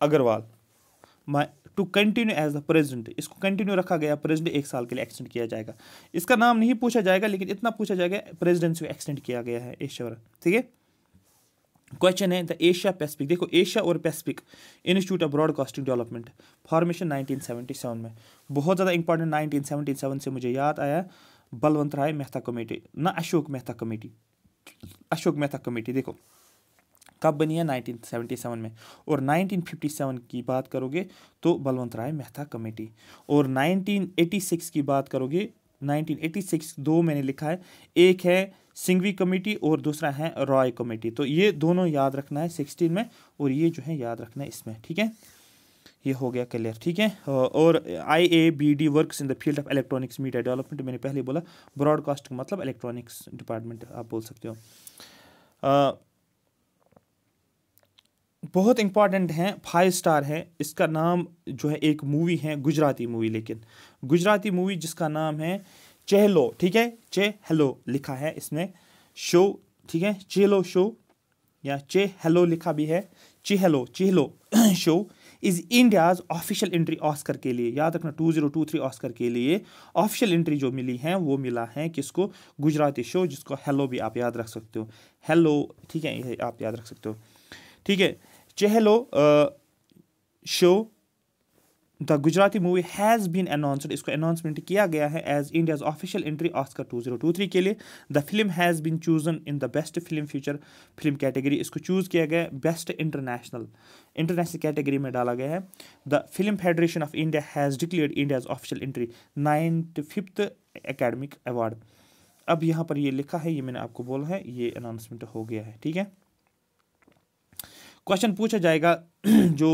Agrawal to continue as the president इसको कंटिन्यू रखा गया प्रेजिडेंट एक साल के लिए एक्सटेंड किया जाएगा इसका नाम नहीं पूछा जाएगा लेकिन इतना पूछा जाएगा प्रेजिडेंसी को एक्सटेंड किया गया है ईश्वर ठीक है क्वेश्चन है द एशिया पैसिफिक देखो एशिया और Pacific institute of broadcasting development formation 1977 में बहुत ज़्यादा इंपॉर्टेंट 1977 से मुझे याद आया बलवंत राय मेहता कमेटी ना अशोक मेहता कमेटी अशोक मेहता कमेटी देखो कब बनी है 1977 में और 1957 की बात करोगे तो बलवंत राय मेहता कमेटी और 1986 की बात करोगे 1986 दो मैंने लिखा है एक है सिंघवी कमेटी और दूसरा है रॉय कमेटी तो ये दोनों याद रखना है सिक्सटीन में और ये जो है याद रखना है इसमें ठीक है ये हो गया क्लियर ठीक है और I A B D work in the field of electronics media development मैंने पहले बोला ब्रॉडकास्ट का मतलब इलेक्ट्रॉनिक्स डिपार्टमेंट आप बोल सकते हो बहुत इंपॉर्टेंट है फाइव स्टार है इसका नाम जो है एक मूवी है गुजराती मूवी लेकिन गुजराती मूवी जिसका नाम है चेहलो ठीक है चे हेलो लिखा है इसने शो ठीक है चेहलो शो या चे हेलो लिखा भी है Chhello Chhello show is India's official entry Oscar के लिए याद रखना two zero two three Oscar के लिए ऑफिशियल एंट्री जो मिली है वो मिला है किसको गुजराती शो जिसको हेलो भी आप याद रख सकते हो हेलो ठीक है आप याद रख सकते हो ठीक है Chhello show the Gujarati movie has been announced इसको अनाउंसमेंट किया गया है as India's official entry Oscar to two zero three के लिए the film has been chosen in the best film future film category इसको चूज़ किया गया है बेस्ट इंटरनेशनल इंटरनेशनल कैटेगरी में डाला गया है the film federation of India has declare India's official entry ninth fifth academic award अब यहाँ पर ये लिखा है ये मैंने आपको बोला है ये अनाउंसमेंट हो गया है ठीक है क्वेश्चन पूछा जाएगा जो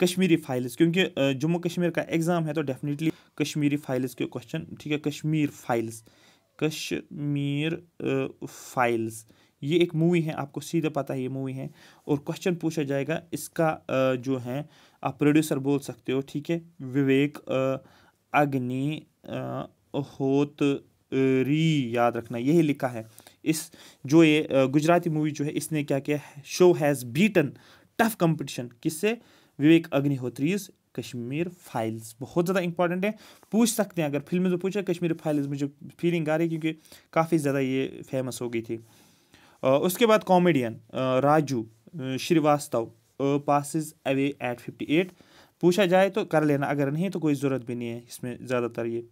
कश्मीरी फाइल्स क्योंकि जम्मू कश्मीर का एग्ज़ाम है तो डेफिनेटली कश्मीरी फाइल्स के क्वेश्चन ठीक है कश्मीर फाइल्स कश्मीर फाइल्स ये एक मूवी है आपको सीधा पता है ये मूवी है और क्वेश्चन पूछा जाएगा इसका जो है आप प्रोड्यूसर बोल सकते हो ठीक है विवेक अग्नि होत री याद रखना यही लिखा है इस जो ये गुजराती मूवी जो है इसने क्या किया show has beaten tough competition किससे विवेक अग्निहोत्रीज कश्मीर फाइल्स बहुत ज़्यादा इंपॉर्टेंट है पूछ सकते हैं अगर फिल्म में तो पूछा कश्मीर फाइल्स मुझे फीलिंग आ रही है क्योंकि काफ़ी ज़्यादा ये फेमस हो गई थी उसके बाद comedian Raju Srivastava passes away at fifty eight पूछा जाए तो कर लेना अगर नहीं तो कोई ज़रूरत भी नहीं है इसमें ज़्यादातर ये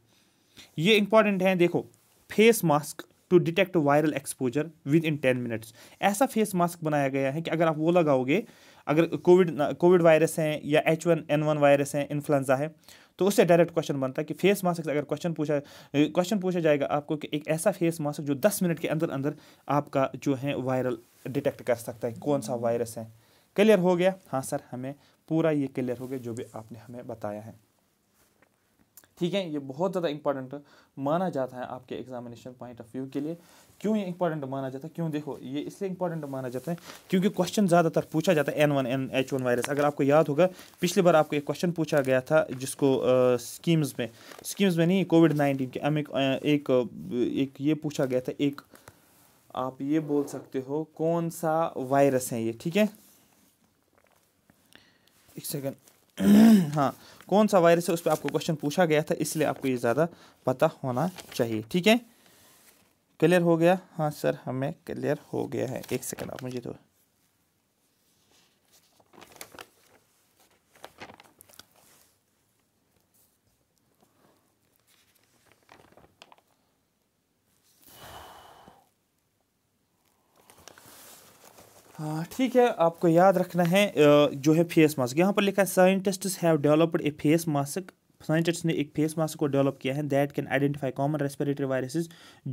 ये इंपॉर्टेंट है देखो face mask to detect viral exposure within ten minutes ऐसा फेस मास्क बनाया गया है कि अगर आप वो लगाओगे अगर कोविड कोविड वायरस हैं या H one N one virus हैं इन्फ्लुएंजा है तो उससे डायरेक्ट क्वेश्चन बनता है कि फेस मास्क से अगर क्वेश्चन पूछा क्वेश्चन पूछा जाएगा आपको कि एक ऐसा फेस मास्क जो दस मिनट के अंदर अंदर आपका जो है वायरल डिटेक्ट कर सकता है कौन सा वायरस है क्लियर हो गया हाँ सर हमें पूरा ये क्लियर हो गया जो भी आपने हमें बताया है ठीक है ये बहुत ज़्यादा इंपॉर्टेंट माना जाता है आपके एग्जामिनेशन पॉइंट ऑफ व्यू के लिए क्यों ये इंपॉर्टेंट माना जाता है क्यों देखो ये इसलिए इंपॉर्टेंट माना जाता है क्योंकि क्वेश्चन ज़्यादातर पूछा जाता है N one N H one virus अगर आपको याद होगा पिछली बार आपको एक क्वेश्चन पूछा गया था जिसको स्कीम्स में स्कीम्स में नहीं कोविड नाइन्टीन के एक, एक एक ये पूछा गया था एक आप ये बोल सकते हो कौन सा वायरस है ये ठीक है एक सेकेंड हाँ कौन सा वायरस है उस पर आपको क्वेश्चन पूछा गया था इसलिए आपको ये ज़्यादा पता होना चाहिए ठीक है क्लियर हो गया हाँ सर हमें क्लियर हो गया है एक सेकंड आप मुझे दो हाँ, ठीक है आपको याद रखना है जो है फेस मास्क यहाँ पर लिखा है scientists have developed a face mask scientist ने एक फेस मास्क को डेवलप किया है that can identify common respiratory viruses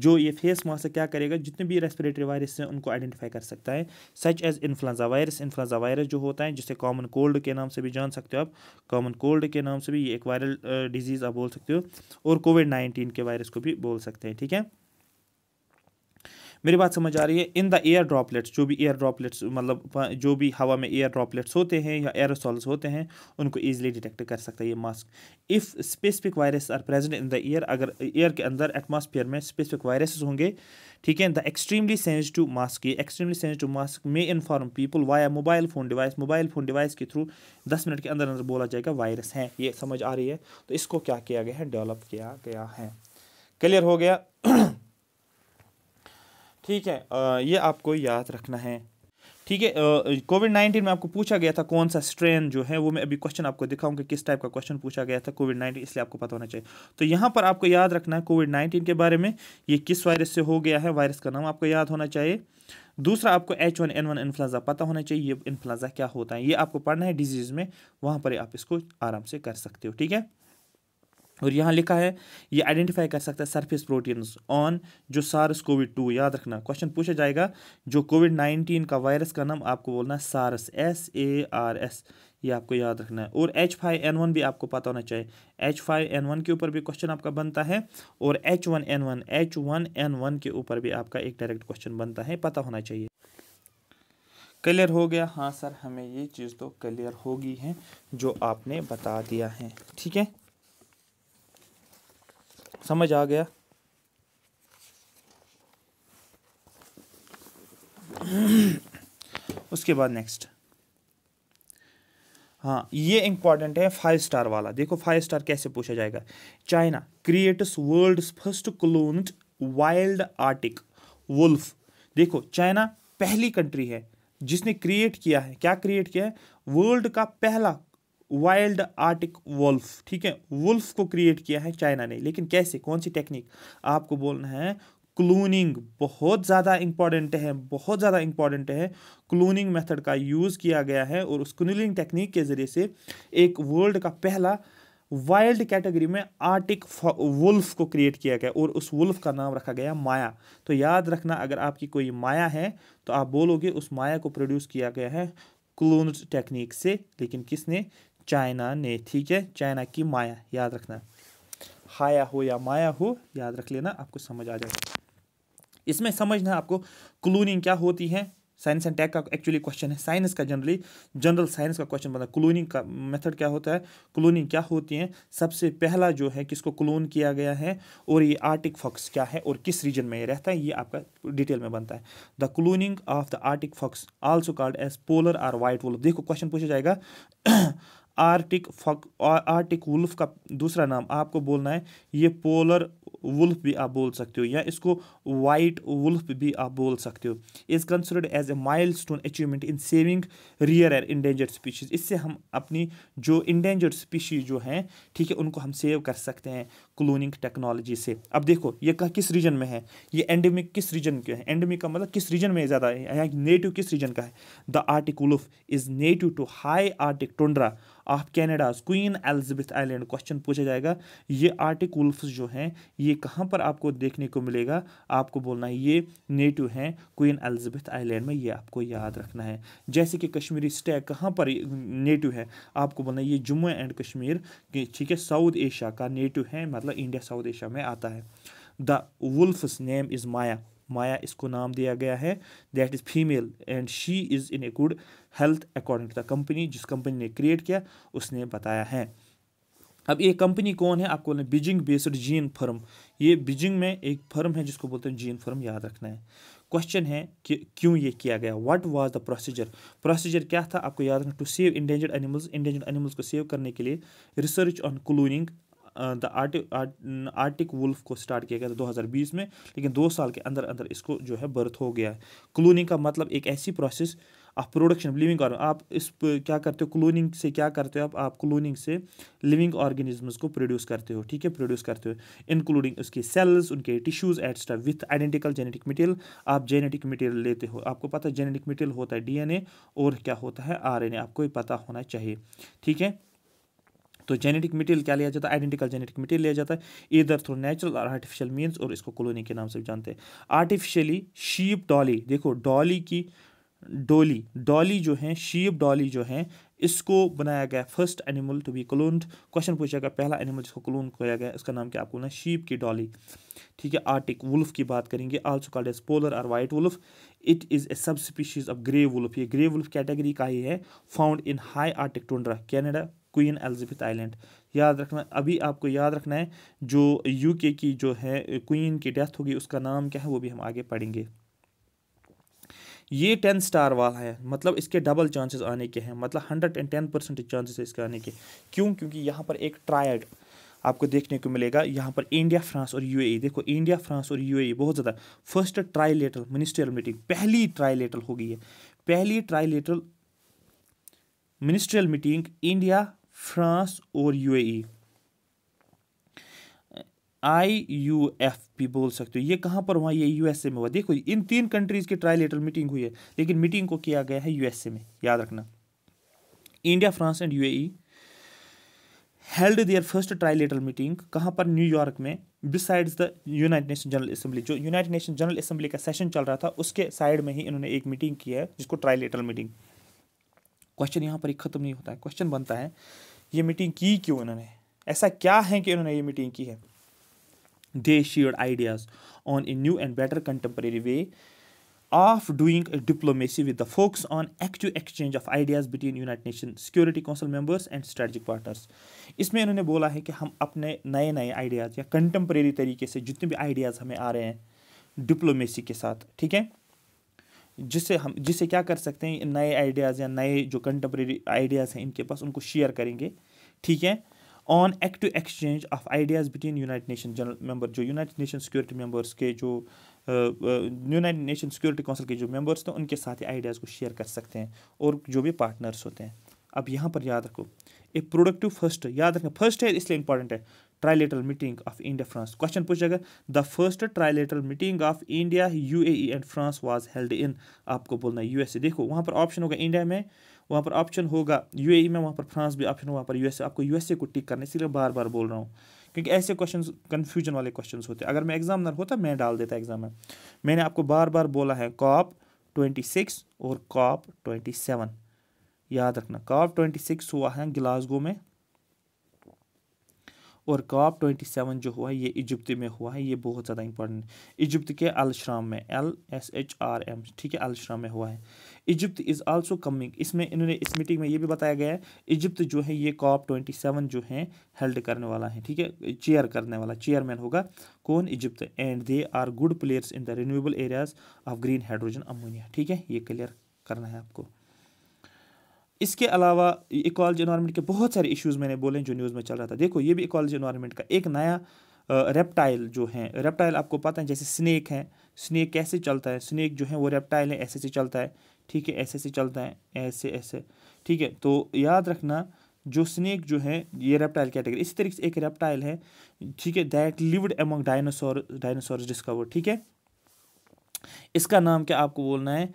जो ये फेस मास्क क्या करेगा जितने भी रेस्पिरेटरी वायरस हैं उनको आइडेंटिफाई कर सकता है such as influenza virus influenza virus जो होता है जिसे कॉमन कोल्ड के नाम से भी जान सकते हो आप कॉमन कोल्ड के नाम से भी ये एक वायरल डिजीज़ आप बोल सकते हो और कोविड नाइन्टीन के वायरस को भी बोल सकते हैं ठीक है मेरी बात समझ आ रही है इन द एयर ड्रॉपलेट्स जो भी एयर ड्रॉपलेट्स मतलब जो भी हवा में एयर ड्रॉपलेट्स होते हैं या एयरसोल्स होते हैं उनको ईजिली डिटेक्ट कर सकता है ये mask if specific virus are present in the air अगर एयर के अंदर एटमोसफियर में स्पेसिफिक वायरसेस होंगे ठीक है द एक्सट्रीमली सेंसिटिव मास्क ये extremely sensitive mask may inform people via mobile phone device mobile phone device के थ्रू दस मिनट के अंदर अंदर बोला जाएगा वायरस है ये समझ आ रही है तो इसको क्या किया गया है डेवलप किया गया है क्लियर हो गया ठीक है ये आपको याद रखना है ठीक है कोविड नाइन्टीन में आपको पूछा गया था कौन सा स्ट्रेन जो है वो मैं अभी क्वेश्चन आपको दिखाऊं कि किस टाइप का क्वेश्चन पूछा गया था कोविड नाइन्टीन इसलिए आपको पता होना चाहिए तो यहाँ पर आपको याद रखना है कोविड नाइन्टीन के बारे में ये किस वायरस से हो गया है वायरस का नाम आपको याद होना चाहिए दूसरा आपको H one N one influenza पता होना चाहिए ये इन्फ्लुंजा क्या होता है ये आपको पढ़ना है डिजीज़ में वहाँ पर आप इसको आराम से कर सकते हो ठीक है और यहाँ लिखा है ये आइडेंटिफाई कर सकता है सरफेस प्रोटीन्स ऑन जो सार्स कोविड टू याद रखना क्वेश्चन पूछा जाएगा जो कोविड नाइन्टीन का वायरस का नाम आपको बोलना है SARS S A R S ये आपको याद रखना है और एच फाइव एन वन भी आपको पता होना चाहिए एच फाइव एन वन के ऊपर भी क्वेश्चन आपका बनता है और H one N one H one N one के ऊपर भी आपका एक डायरेक्ट क्वेश्चन बनता है पता होना चाहिए क्लियर हो गया हाँ सर हमें ये चीज़ तो क्लियर होगी है जो आपने बता दिया है ठीक है समझ आ गया उसके बाद नेक्स्ट हाँ ये इंपॉर्टेंट है फाइव स्टार वाला देखो फाइव स्टार कैसे पूछा जाएगा China creates world first cloned wild arctic wolf देखो चाइना पहली कंट्री है जिसने क्रिएट किया है क्या क्रिएट किया है वर्ल्ड का पहला वाइल्ड आर्टिक वुल्फ ठीक है वुल्फ को क्रिएट किया है चाइना ने लेकिन कैसे कौन सी टेक्निक आपको बोलना है क्लूनिंग बहुत ज़्यादा इंपॉर्टेंट है बहुत ज़्यादा इंपॉर्टेंट है क्लूनिंग मेथड का यूज़ किया गया है और उस क्लूनिंग टेक्निक के ज़रिए से एक वर्ल्ड का पहला वाइल्ड कैटेगरी में आर्टिक वुल्फ को क्रिएट किया गया और उस वुल्फ का नाम रखा गया माया तो याद रखना अगर आपकी कोई माया है तो आप बोलोगे उस माया को प्रोड्यूस किया गया है क्लोन टेक्निक से लेकिन किसने चाइना ने ठीक है चाइना की माया याद रखना हाया हो या माया हो याद रख लेना आपको समझ आ जाएगा इसमें समझना आपको क्लोनिंग क्या होती है साइंस एंड टेक का एक्चुअली क्वेश्चन है साइंस का जनरली जनरल साइंस का क्वेश्चन बनता है क्लोनिंग का मेथड क्या होता है क्लोनिंग क्या होती है सबसे पहला जो है किसको क्लोन किया गया है और ये आर्टिक फॉक्स क्या है और किस रीजन में ये रहता है ये आपका डिटेल में बनता है the cloning of the arctic fox also called as polar or white wolf देखो क्वेश्चन पूछा जाएगा आर्टिक फक आर्टिक वुल्फ का दूसरा नाम आपको बोलना है ये पोलर वुल्फ भी आप बोल सकते हो या इसको वाइट वुल्फ भी आप बोल सकते हो is considered as a milestone achievement in saving rare and endangered species इससे हम अपनी जो इंडेंजर्ड स्पीशीज़ जो हैं ठीक है उनको हम सेव कर सकते हैं क्लोनिंग टेक्नोलॉजी से अब देखो ये कहा किस रीजन में है ये एंडेमिक किस रीजन के हैं एंडेमिक का मतलब किस रीजन में ज़्यादा है नेटिव किस रीजन का है the arctic wolf is native to high arctic tundra of Canada's Queen Elizabeth island question पूछा जाएगा ये आर्टिक वुल्फ्स जो हैं ये कहाँ पर आपको देखने को मिलेगा आपको बोलना है ये नेटिव हैं क्वीन एलिजबेथ आइलैंड में ये आपको याद रखना है जैसे कि कश्मीरी स्टैग कहाँ पर नेटिव है आपको बोलना है ये जम्मू एंड कश्मीर ठीक है साउथ एशिया का नेटिव है मतलब इंडिया साउथ एशिया में आता है the wolf's name is Maya Maya इसको नाम दिया गया है that is female and she is in a good health according to the company जिस कंपनी ने क्रिएट किया उसने बताया है अब ये कंपनी कौन है आपको बोलना बीजिंग बेस्ड जीन फर्म ये बीजिंग में एक फर्म है जिसको बोलते हैं जीन फर्म याद रखना है क्वेश्चन है कि क्यों ये किया गया what was the procedure procedure क्या था आपको याद रखना to save endangered animals endangered animals को सेव करने के लिए research on cloning the arctic wolf को स्टार्ट किया गया था 2020 में लेकिन दो साल के अंदर अंदर इसको जो है बर्थ हो गया क्लोनिंग का मतलब एक ऐसी प्रोसेस आप प्रोडक्शन लिविंग ऑर्गन आप इस क्या करते हो क्लोनिंग से क्या करते हो आप आप क्लोनिंग से लिविंग ऑर्गेनिजम्स को प्रोड्यूस करते हो ठीक है प्रोड्यूस करते हो इंक्लूडिंग उसके सेल्स उनके tissues etcetera with identical genetic material आप जेनेटिक मटेरियल लेते हो आपको पता है जेनेटिक मटेरियल होता है डी और क्या होता है आर आपको पता होना चाहिए ठीक है तो जेनेटिक मटेरियल क्या लिया जाता है आइडेंटिकल जेनेटिक मटेरियल लिया जाता है इधर थ्रू नेचुरल और आर्टिफिशियल मीन्स और इसको कॉलोनी के नाम से भी जानते हैं आर्टिफिशियली शीप डॉली देखो डॉली की डोली डॉली जो है शीप डॉली जो है इसको बनाया गया first animal to be cloned question पूछा गया पहला एनिमल जिसको क्लोन किया गया इसका नाम क्या आपको ना शीप की डॉली ठीक है आर्टिक वुल्फ की बात करेंगे आल्सो कॉल्ड एज पोलर और white wolf it is a subspecies of grey wolf ये ग्रे वुल्फ कैटेगरी का ही है found in high arctic tundra Canada Queen Elizabeth island याद रखना अभी आपको याद रखना है जो यूके की जो है क्वीन की डेथ होगी उसका नाम क्या है वो भी हम आगे पढ़ेंगे ये टेन स्टार वाला है मतलब इसके डबल चांसेस आने के हैं मतलब hundred and ten percent chances है इसके आने के क्यों क्योंकि यहाँ पर एक ट्रायड आपको देखने को मिलेगा यहाँ पर इंडिया फ्रांस और यूएई देखो इंडिया फ्रांस और यूएई बहुत ज़्यादा फर्स्ट ट्राईलेटरल मिनिस्ट्रियल मीटिंग पहली ट्राईलेटरल होगी है पहली trilateral ministerial meeting India France और UAE I U F P बोल सकते हो ये कहाँ पर हुआ ये यूएसए में हुआ देखो इन तीन कंट्रीज़ की लेटर मीटिंग हुई है लेकिन मीटिंग को किया गया है यू एस ए में याद रखना India France and U held their first later meeting कहाँ पर न्यूयॉर्क में besides the United Nation general assembly जो यूनाइटेड नेशन जनरल असेंबली का सेशन चल रहा था उसके साइड में ही इन्होंने एक मीटिंग की है जिसको लेटर मीटिंग क्वेश्चन यहाँ पर ही ख़त्म नहीं होता है क्वेश्चन बनता है ये मीटिंग की क्यों इन्होंने ऐसा क्या है कि इन्होंने ये मीटिंग की है they share ideas on a new and better contemporary way of doing diplomacy with the focus on active exchange of ideas between United Nation Security Council members and strategic partners इसमें इन्होंने बोला है कि हम अपने नए नए आइडियाज़ या कंटेम्प्रेरी तरीके से जितने भी आइडियाज़ हमें आ रहे हैं डिप्लोमेसी के साथ ठीक है जिससे हम जिससे क्या कर सकते हैं नए आइडियाज़ या नए जो कंटेम्प्रेरी आइडियाज़ हैं इनके पास उनको शेयर करेंगे ठीक है on active exchange of ideas between United Nation general member जो यूनाइटेड नेशन सिक्योरिटी मेंबर्स के जो यूनाइटेड नेशन सिक्योरिटी काउंसिल के जो मेंबर्स थे उनके साथ ही आइडियाज़ को शेयर कर सकते हैं और जो भी पार्टनर्स होते हैं अब यहाँ पर याद रखो ए प्रोडक्टिव फर्स्ट याद रखें फर्स्ट है इसलिए इंपॉर्टेंट है trilateral meeting of India France question पूछेगा the first trilateral meeting of India you and France was held in आपको बोलना यूएसए देखो वहाँ पर ऑप्शन होगा इंडिया में वहाँ पर ऑप्शन होगा यूएई e में वहाँ पर फ्रांस भी ऑप्शन होगा वहाँ पर यूएसए आपको यूएसए को टिक करना इसलिए बार बार बोल रहा हूँ क्योंकि ऐसे क्वेश्चन कन्फ्यूजन वाले क्वेश्चन होते अगर मैं एग्जामिनर होता मैं डाल देता एग्जाम में मैंने आपको बार बार बोला है कॉप ट्वेंटी सिक्स और कॉप ट्वेंटी सेवन याद रखना कॉप ट्वेंटी सिक्स हुआ है गिलासगो में और काप ट्वेंटी सेवन जो हुआ है ये इजिप्त में हुआ है ये बहुत ज़्यादा इंपॉर्टेंट इजिप्त के अलश्राम में L S H R M ठीक है अलश्राम में हुआ है इजिप्त इज़ आल्सो कमिंग इसमें इन्होंने इस मीटिंग में ये भी बताया गया है इजिप्त जो है ये काप ट्वेंटी सेवन जो है हेल्ड करने वाला है ठीक है चेयर करने वाला चेयरमैन होगा कौन Egypt and they are good players in the renewable areas of green hydrogen ammonia ठीक है ये क्लियर करना है आपको इसके अलावा इकोलॉजी इन्वायरमेंट के बहुत सारे इश्यूज़ मैंने बोले जो न्यूज़ में चल रहा था देखो ये भी इकोलॉजी इन्वायरमेंट का एक नया रेप्टाइल जो है रेप्टाइल आपको पता है जैसे स्नैक है स्नैक कैसे चलता है स्नैक जो है वो रेप्टाइल है ऐसे ऐसे चलता है ठीक है ऐसे ऐसे चलता है ऐसे ऐसे ठीक है तो याद रखना जो स्नैक जो है ये रेप्टाइल कैटेगरी इसी तरीके से एक रेप्टाइल है ठीक है that lived among dinosaur dinosaur discover ठीक है इसका नाम क्या आपको बोलना है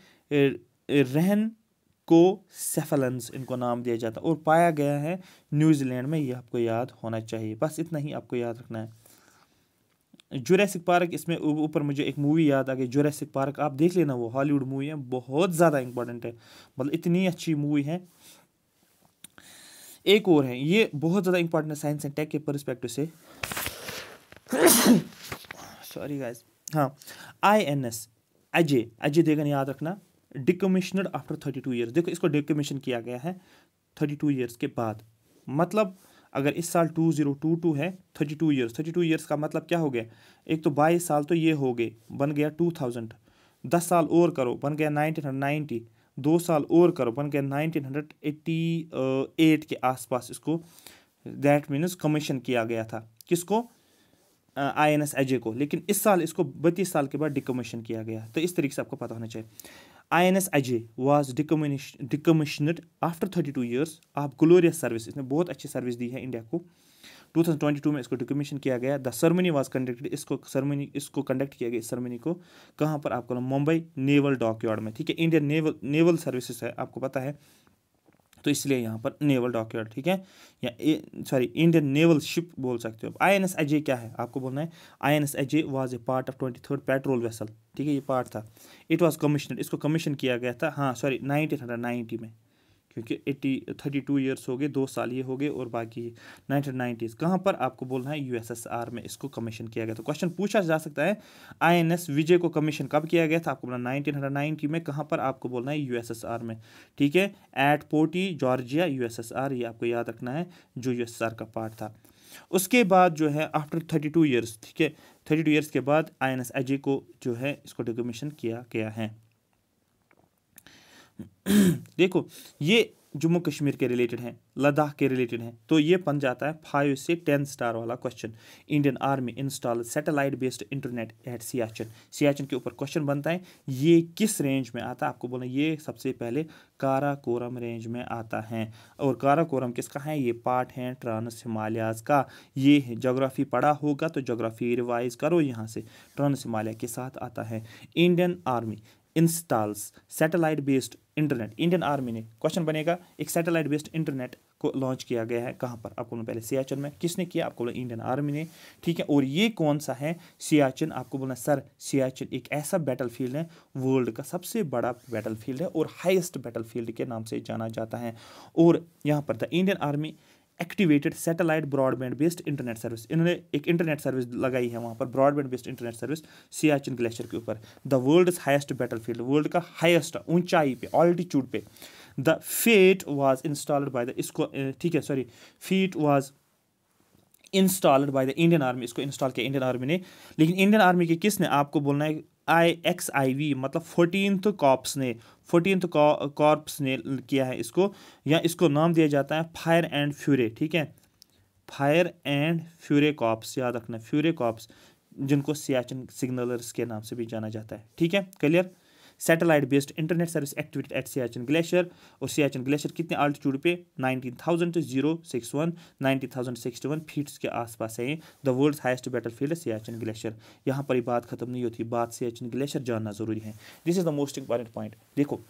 रहन को सेफलेंस इनको नाम दिया जाता और पाया गया है न्यूजीलैंड में ये आपको याद होना चाहिए बस इतना ही आपको याद रखना है जुरैसिक पार्क इसमें ऊपर मुझे एक मूवी याद आ गई जुरैसिक पार्क आप देख लेना वो हॉलीवुड मूवी है बहुत ज़्यादा इंपॉर्टेंट है मतलब इतनी अच्छी मूवी है एक और है ये बहुत ज़्यादा इंपॉर्टेंट है साइंस एंड टेक के परस्पेक्टिव से सॉरी गाइस हाँ I N S Ajay Ajay देखना याद रखना decommissioned after thirty two years देखो इसको डिकमिशन किया गया है थर्टी टू ईयर्स के बाद मतलब अगर इस साल टू ज़ीरो टू टू है thirty two years thirty two years का मतलब क्या हो गया एक तो बाईस साल तो ये हो गए बन गया टू थाउजेंड दस साल और करो बन गया नाइनटीन हंड्रेड नाइन्टी दो साल और करो बन गया नाइनटीन हंड्रेड एट्टी एट के आसपास इसको दैट मीन्स कमीशन किया गया था किसको आई एन एस एजे को लेकिन इस साल इसको बत्तीस साल के बाद डिकमीशन किया गया तो इस तरीके से आपको पता होना चाहिए I N S Ajay was decommission decommissioned after thirty two years आप ग्लोरियस सर्विस इसने बहुत अच्छी सर्विस दी है इंडिया को 2022 में इसको डिकमिशन किया गया द सरमनी वाज कंडक्टेड इसको सरमनी इसको कंडक्ट किया गया इस सरमनी को कहाँ पर आपको मुंबई नेवल डॉक यार्ड में ठीक है इंडियन नेवल नेवल सर्विसेज है आपको पता है तो इसलिए यहाँ पर नेवल डॉकयार्ड ठीक है या सॉरी इंडियन नेवल शिप बोल सकते हो आई एन एस अजय क्या है आपको बोलना है I N S Ajay was a part of twenty third patrol vessel ठीक है ये पार्ट था इट वॉज कमिश्नर इसको कमीशन किया गया था हाँ सॉरी नाइनटीन हंड्रेड नाइन्टी में क्योंकि एट्टी थर्टी टू ईयर्स हो गए दो साल ये हो गए और बाकी नाइनटीन नाइन्टीज़ कहाँ पर आपको बोलना है यूएसएसआर में इसको कमीशन किया गया था तो क्वेश्चन पूछा जा सकता है आईएनएस विजय को कमीशन कब किया गया था आपको बोलना नाइनटीन में कहाँ पर आपको बोलना है यूएसएसआर में ठीक है एट पोर्टी जॉर्जिया यूएसएसआर ये आपको याद रखना है जो यूएसएसआर का पार्ट था उसके बाद जो है आफ्टर थर्टी टू ईयर्स ठीक है थर्टी टू ईयर्स के बाद आई एन एस अजय को जो है इसको डिकमीशन किया गया है देखो ये जम्मू कश्मीर के रिलेटेड हैं लद्दाख के रिलेटेड हैं तो ये बन जाता है फाइव से टेन स्टार वाला question Indian army install satellite based internet at Siachen Siachen के ऊपर क्वेश्चन बनता है ये किस रेंज में आता है आपको बोलना ये सबसे पहले काराकोरम रेंज में आता है और काराकोरम किसका है ये पार्ट है ट्रांस हिमालयाज का ये जोग्राफी पढ़ा होगा तो जोग्राफी रिवाइज करो यहाँ से ट्रांस हिमालय के साथ आता है Indian army installs satellite based internet Indian army ने क्वेश्चन बनेगा एक सैटेलाइट बेस्ड इंटरनेट को लॉन्च किया गया है कहाँ पर आपको पहले सियाचिन में किसने किया आपको बोला इंडियन आर्मी ने ठीक है और ये कौन सा है सियाचिन आपको बोलना सर सियाचिन एक ऐसा बैटल फील्ड है वर्ल्ड का सबसे बड़ा बैटल फील्ड है और हाइस्ट बैटल फील्ड के नाम से जाना जाता है और यहाँ पर the Indian army activated satellite broadband based internet service इन्होंने एक इंटरनेट सर्विस लगाई है वहाँ पर broadband based internet service Siachen glacier के ऊपर the world highest battlefield world का हाइस्ट ऊंचाई पे ऑल्टीट्यूड पे the feat was installed by the इसको ठीक है sorry feet was installed by the Indian army इसको इंस्टॉल किया इंडियन आर्मी ने लेकिन इंडियन आर्मी के किसने आपको बोलना है आई एक्स आई वी मतलब फोर्टीन कॉप्स ने फोर्टीन कॉर्प्स ने किया है इसको या इसको नाम दिया जाता है फायर एंड फ्यूरे ठीक है फायर एंड फ्यूरे कॉप्स याद रखना फ्यूरे कॉप्स जिनको सियाचिन सिग्नलर्स के नाम से भी जाना जाता है ठीक है clear satellite based internet service activity at Siachen glacier और सियाचन ग्लेशियर कितने आल्टीट्यूड पे nineteen thousand zero six one ninety thousand sixty one feets के आसपास है the world highest battlefield Siachen glacier यहाँ पर ही बात खत्म नहीं होती बात सियाचन ग्लेशियर जानना जरूरी है this is the most important point देखो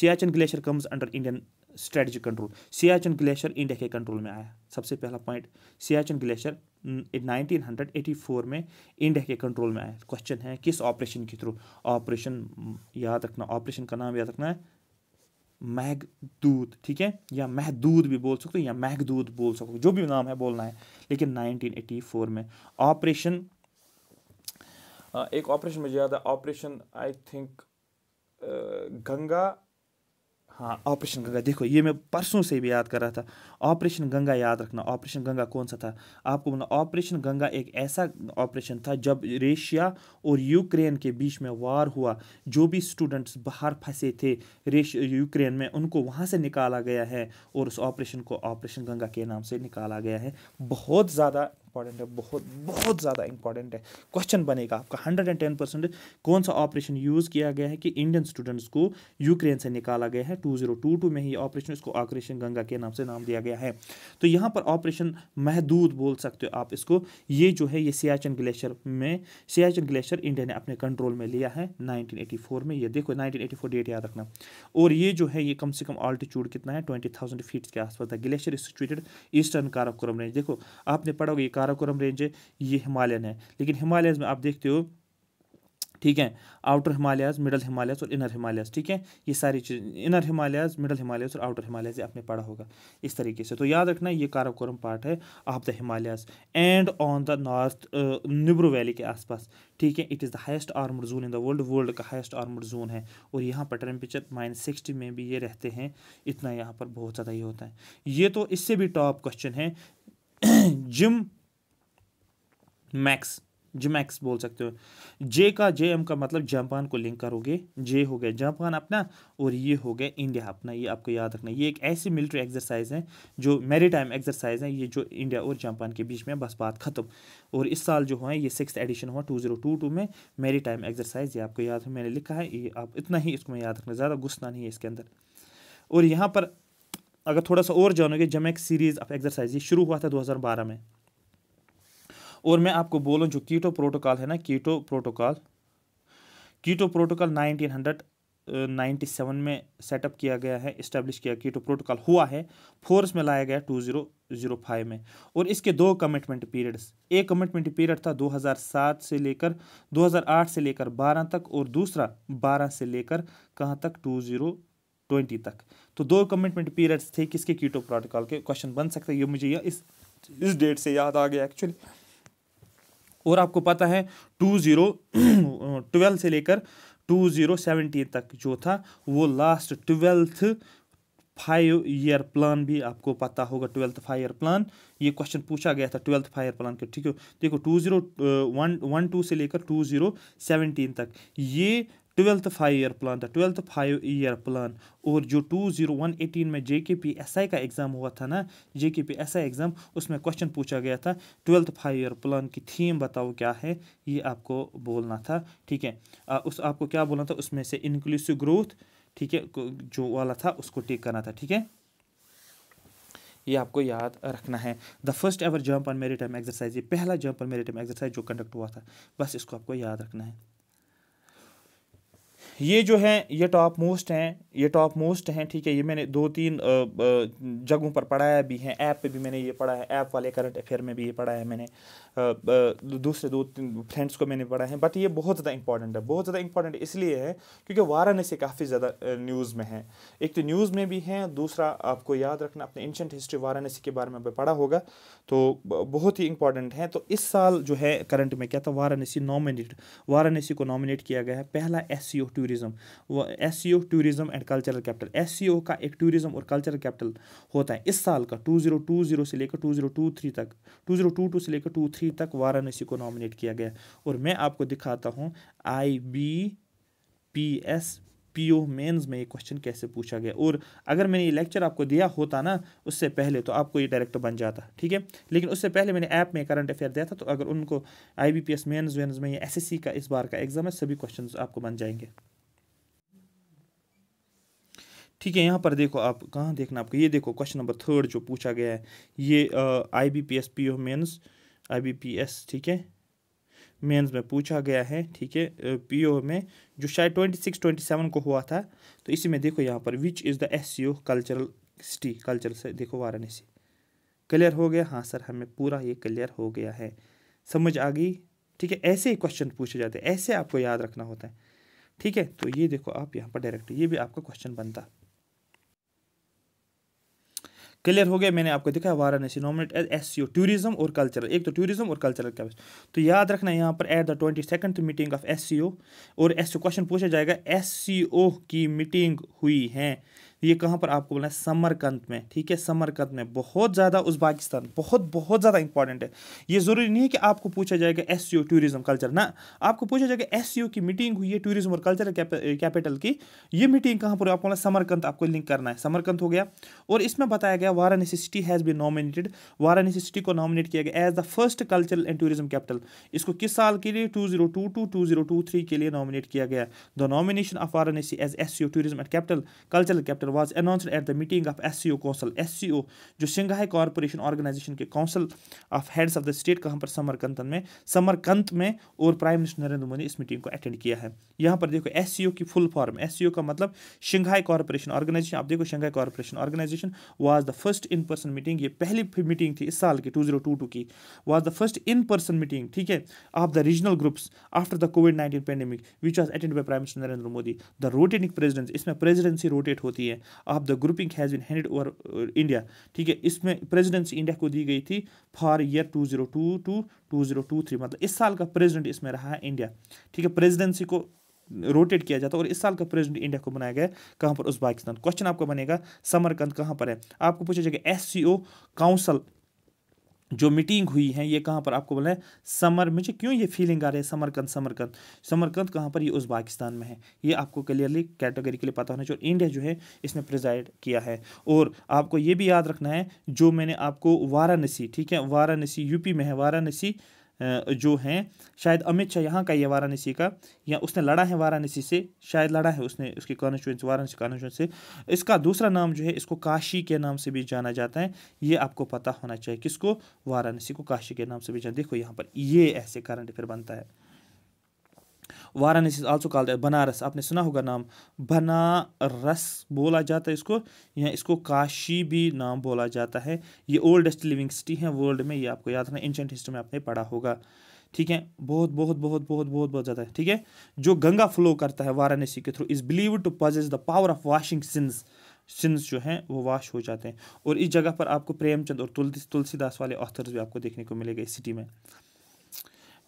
Siachen glacier comes under Indian strategic control Siachen glacier India के कंट्रोल में आया सबसे पहला पॉइंट सियाचिन ग्लेशियर 1984 में इंडिया के कंट्रोल में आया क्वेश्चन है किस ऑपरेशन के थ्रू ऑपरेशन याद रखना ऑपरेशन का नाम याद रखना है महदूद ठीक है या महदूद भी बोल सकते हो या महदूद बोल सकते हो जो भी नाम है बोलना है लेकिन 1984 में ऑपरेशन एक ऑपरेशन मुझे याद है ऑपरेशन आई थिंक गंगा हाँ ऑपरेशन गंगा देखो ये मैं परसों से भी याद कर रहा था ऑपरेशन गंगा याद रखना ऑपरेशन गंगा कौन सा था आपको बोलना ऑपरेशन गंगा एक ऐसा ऑपरेशन था जब रेशिया और यूक्रेन के बीच में वार हुआ जो भी स्टूडेंट्स बाहर फंसे थे यूक्रेन में उनको वहाँ से निकाला गया है और उस ऑपरेशन को ऑपरेशन गंगा के नाम से निकाला गया है बहुत ज़्यादा इंपॉर्टेंट है बहुत बहुत ज़्यादा इंपॉर्टेंट है क्वेश्चन बनेगा आपका हंड्रेड एंड टेन परसेंट कौन सा ऑपरेशन यूज़ किया गया है कि इंडियन स्टूडेंट्स को यूक्रेन से निकाला गया है टू जीरो टू टू में ही ऑपरेशन इसको ऑपरेशन गंगा के नाम से नाम दिया गया गया है तो यहाँ पर ऑपरेशन महदूद बोल सकते हो आप इसको ये जो है ये सियाचन ग्लेशियर में सियाचन ग्लेशियर इंडिया ने अपने कंट्रोल में लिया है 1984 में ये देखो 1984 डेट याद रखना और ये जो है ये कम से कम ऑल्टीट्यूड कितना है ट्वेंटी थाउजेंड फीट के आसपास था glacier situated eastern Karakoram range देखो आपने पढ़ा होगा ये काराकोरम रेंज है ये हिमालयन है लेकिन हिमालय में आप देखते हो ठीक है आउटर हिमालयाज मिडल हिमालयाज और इनर हिमालयाज ठीक है ये सारी चीज़ इनर हिमालयाज मिडल हिमालयाज और आउटर हिमालयाज आपने पढ़ा होगा इस तरीके से तो याद रखना ये काराकोरम पार्ट है of the Himalayas and on the north Nubra valley के आसपास ठीक है it is the highest armed zone in the world world का हाइस्ट आर्मड जोन है और यहाँ पर टेम्परेचर माइनस सिक्सटी में भी ये रहते हैं इतना यहाँ पर बहुत ज़्यादा ही होता है ये तो इससे भी टॉप क्वेश्चन है जिम मैक्स जमैक्स बोल सकते हो जे का जे एम का मतलब जापान को लिंक करोगे जे हो गया जापान अपना और ये हो गया इंडिया अपना ये आपको याद रखना ये एक ऐसी मिलिट्री एक्सरसाइज है जो मेरी टाइम एक्सरसाइज है ये जो इंडिया और जापान के बीच में बस बात ख़त्म और इस साल जो है ये सिक्स एडिशन हुआ टू जीरो टू टू में मेरी टाइम एक्सरसाइज ये आपको याद है मैंने लिखा है ये आप इतना ही इसको याद रखना ज़्यादा घुसना नहीं है इसके अंदर और यहाँ पर अगर थोड़ा सा और जानोगे जमैक्स सीरीज़ ऑफ एक्सरसाइज ये शुरू हुआ था बारह में और मैं आपको बोलूँ जो कीटो प्रोटोकॉल है ना Kyoto protocol Kyoto protocol nineteen hundred ninety seven में सेटअप किया गया है इस्टेब्लिश किया कीटो प्रोटोकॉल हुआ है फोर्स में लाया गया टू ज़ीरो ज़ीरो फाइव में और इसके दो कमिटमेंट पीरियड्स एक कमिटमेंट पीरियड था 2007 से लेकर 2008 से लेकर 12 तक और दूसरा 12 से लेकर कहाँ तक टू ज़ीरो ट्वेंटी तक तो दो कमिटमेंट पीरियड्स थे किसके कीटो प्रोटोकॉल के क्वेश्चन बन सकते हैं ये मुझे यह इस इस डेट से याद आ गया एक्चुअली और आपको पता है टू ज़ीरो ट्वेल्व से लेकर टू ज़ीरो सेवेंटीन तक जो था वो last twelfth five year plan भी आपको पता होगा ट्वेल्थ फाइव ईयर प्लान ये क्वेश्चन पूछा गया था ट्वेल्थ फाइव ईयर प्लान के ठीक है देखो two zero one one two से लेकर टू ज़ीरो सेवेंटीन तक ये ट्वेल्थ फाइव ईयर प्लान था ट्वेल्थ फाइव ईयर प्लान और जो टू जीरो वन एटीन में जे के पी एस आई का एग्ज़ाम हुआ था ना J K P S I exam उसमें क्वेश्चन पूछा गया था ट्वेल्थ फाइव ईयर प्लान की थीम बताओ क्या है ये आपको बोलना था ठीक है आ, उस आपको क्या बोलना था उसमें से इनक्लूसिव ग्रोथ ठीक है जो वाला था उसको टेक करना था ठीक है ये आपको याद रखना है the first ever jump on maritime exercise ये पहला jump on maritime exercise जो कंडक्ट हुआ था बस इसको आपको याद रखना है ये जो है ये टॉप मोस्ट हैं ये टॉप मोस्ट हैं ठीक है ये मैंने दो तीन जगहों पर पढ़ाया भी है ऐप पे भी मैंने ये पढ़ा है ऐप वाले करंट अफेयर में भी ये पढ़ा है मैंने दूसरे दो तीन फ्रेंड्स को मैंने पढ़ा है बट ये बहुत ज़्यादा इंपॉर्टेंट है बहुत ज़्यादा इंपॉर्टेंट इसलिए है क्योंकि वाराणसी काफ़ी ज़्यादा न्यूज़ में है एक तो न्यूज़ में भी हैं दूसरा आपको याद रखना अपने एंशंट हिस्ट्री वाराणसी के बारे में पढ़ा होगा तो बहुत ही इंपॉर्टेंट है तो इस साल जो है करंट में क्या था वाराणसी नॉमिनेट वाराणसी को नॉमिनेट किया गया है पहला S C O tourism S C O tourism and cultural capital S C O का एक टूरिज्म और कल्चरल कैपिटल होता है इस साल का टू जीरो टू जीरो से लेकर टू जीरो टू थ्री तक टू जीरो टू टू से लेकर टू थ्री तक वाराणसी को नॉमिनेट किया गया और मैं आपको दिखाता हूँ I B P S P O mains में ये क्वेश्चन कैसे पूछा गया और अगर मैंने ये लेक्चर आपको दिया होता ना उससे पहले तो आपको ये डायरेक्ट बन जाता ठीक है लेकिन उससे पहले मैंने ऐप में करंट अफेयर दिया था तो अगर उनको I B P S mains वेन्स में या एस एस सी का इस बार का एग्जाम है सभी क्वेश्चन आपको बन जाएंगे ठीक है यहाँ पर देखो आप कहाँ देखना आपको ये देखो क्वेश्चन नंबर थर्ड जो पूछा गया है ये I B P S P O mains I B P S ठीक है मेन्स में पूछा गया है ठीक है पी ओ में जो शायद ट्वेंटी सिक्स ट्वेंटी सेवन को हुआ था तो इसी में देखो यहाँ पर which is the S C O cultural city culture से देखो वाराणसी क्लियर हो गया हाँ सर हमें पूरा ये क्लियर हो गया है समझ आ गई ठीक है ऐसे ही क्वेश्चन पूछे जाते हैं ऐसे आपको याद रखना होता है ठीक है तो ये देखो आप यहाँ पर डायरेक्ट ये भी आपका क्वेश्चन बनता क्लियर हो गया मैंने आपको दिखाया Varanasi nominate as S C O tourism और कल्चरल एक तो टूरिज्म और कल्चरल का तो याद रखना यहाँ पर at the twenty second meeting of S C O और एस क्वेश्चन पूछा जाएगा एस सी ओ की मीटिंग हुई है ये कहाँ पर आपको बोलना है समरकंद में ठीक है समरकंद में बहुत ज़्यादा उज्बाकिस्तान बहुत बहुत ज़्यादा इंपॉर्टेंट है ये ज़रूरी नहीं है कि आपको पूछा जाएगा S C O tourism culture ना आपको पूछा जाएगा एस सी ओ की मीटिंग हुई है टूरिज़्म और कल्चर कैपिटल की ये मीटिंग कहाँ पर आपको बोलना समरकंद आपको लिंक करना है समरकंद हो गया और इसमें बताया गया Varanasi city has be nominated Varanasi city को नॉमिनेट किया गया as the first cultural and tourism capital इसको किस साल के लिए two zero two two two zero two three के लिए नॉमिनेट किया गया the nomination of Varanasi as S C O tourism and capital cultural capital meeting of S C O council S C O जो शंघाई कॉरपोरेशन ऑर्गेनाइजेशन के council of heads of the state कहाँ पर समरकंत में समरकंत में और प्राइम मिनिस्टर नरेंद्र मोदी ने इस मीटिंग को अटेंड किया है यहाँ पर देखो एस सी ओ की full form S C O का मतलब शंघाई कॉरपोरेशन ऑर्गेनाइजेशन आप देखो Shanghai corporation organisation was the first in person meeting ये पहली मीटिंग थी इस साल की टू जीरो टू टू की was the first in person meeting ठीक है of the regional groups after the COVID nineteen pandemic which was attend by prime minister Narendra Modi the rotating presidency इसमें प्रेजिडेंसी रोटेट होती है of the grouping has been handed over India ठीक है इसमें प्रेसिडेंसी इंडिया को दी गई थी for year two zero two two two zero two three मतलब इस साल का प्रेसिडेंट इसमें रहा है इंडिया ठीक है प्रेसिडेंसी को रोटेट किया जाता है और इस साल का प्रेसिडेंट इंडिया को बनाया गया कहाँ पर उस उज़्बाकिस्तान क्वेश्चन आपका बनेगा समरकंद कहाँ पर है आपको पूछा जाएगा एस काउंसिल जो मीटिंग हुई है ये कहाँ पर आपको बोला है समर मुझे क्यों ये फीलिंग आ रही है समरकंद समरकंद समरकंद कहाँ पर ये उज्बाकिस्तान में है ये आपको क्लियरली कैटेगरी के लिए पता होना चाहिए इंडिया जो है इसने प्रिजाइड किया है और आपको ये भी याद रखना है जो मैंने आपको वाराणसी ठीक है वाराणसी यूपी में है वाराणसी जो हैं शायद अमित शाह यहाँ का ये वाराणसी का या उसने लड़ा है वाराणसी से शायद लड़ा है उसने उसकी कॉन्स्टिट्यूंस वाराणसी कॉन्स्टिट्यूंस से इसका दूसरा नाम जो है इसको काशी के नाम से भी जाना जाता है ये आपको पता होना चाहिए किसको वाराणसी को काशी के नाम से भी जाना देखो यहाँ पर ये ऐसे करंट फिर बनता है Varanasi is also called Banaras आपने सुना होगा नाम बनारस बोला जाता है इसको या इसको काशी भी नाम बोला जाता है ये ओल्डेस्ट लिविंग सिटी है वर्ल्ड में ये आपको याद रखना एंशेंट हिस्ट्री में आपने पढ़ा होगा ठीक है बहुत बहुत बहुत बहुत बहुत बहुत ज़्यादा है ठीक है जो गंगा फ्लो करता है वाराणसी के through is believe to possess the power of washing sins sins जो हैं वो वाश हो जाते हैं और इस जगह पर आपको प्रेमचंद और तुलसीदास वाले ऑथर्स भी आपको देखने को मिलेगा इस सिटी में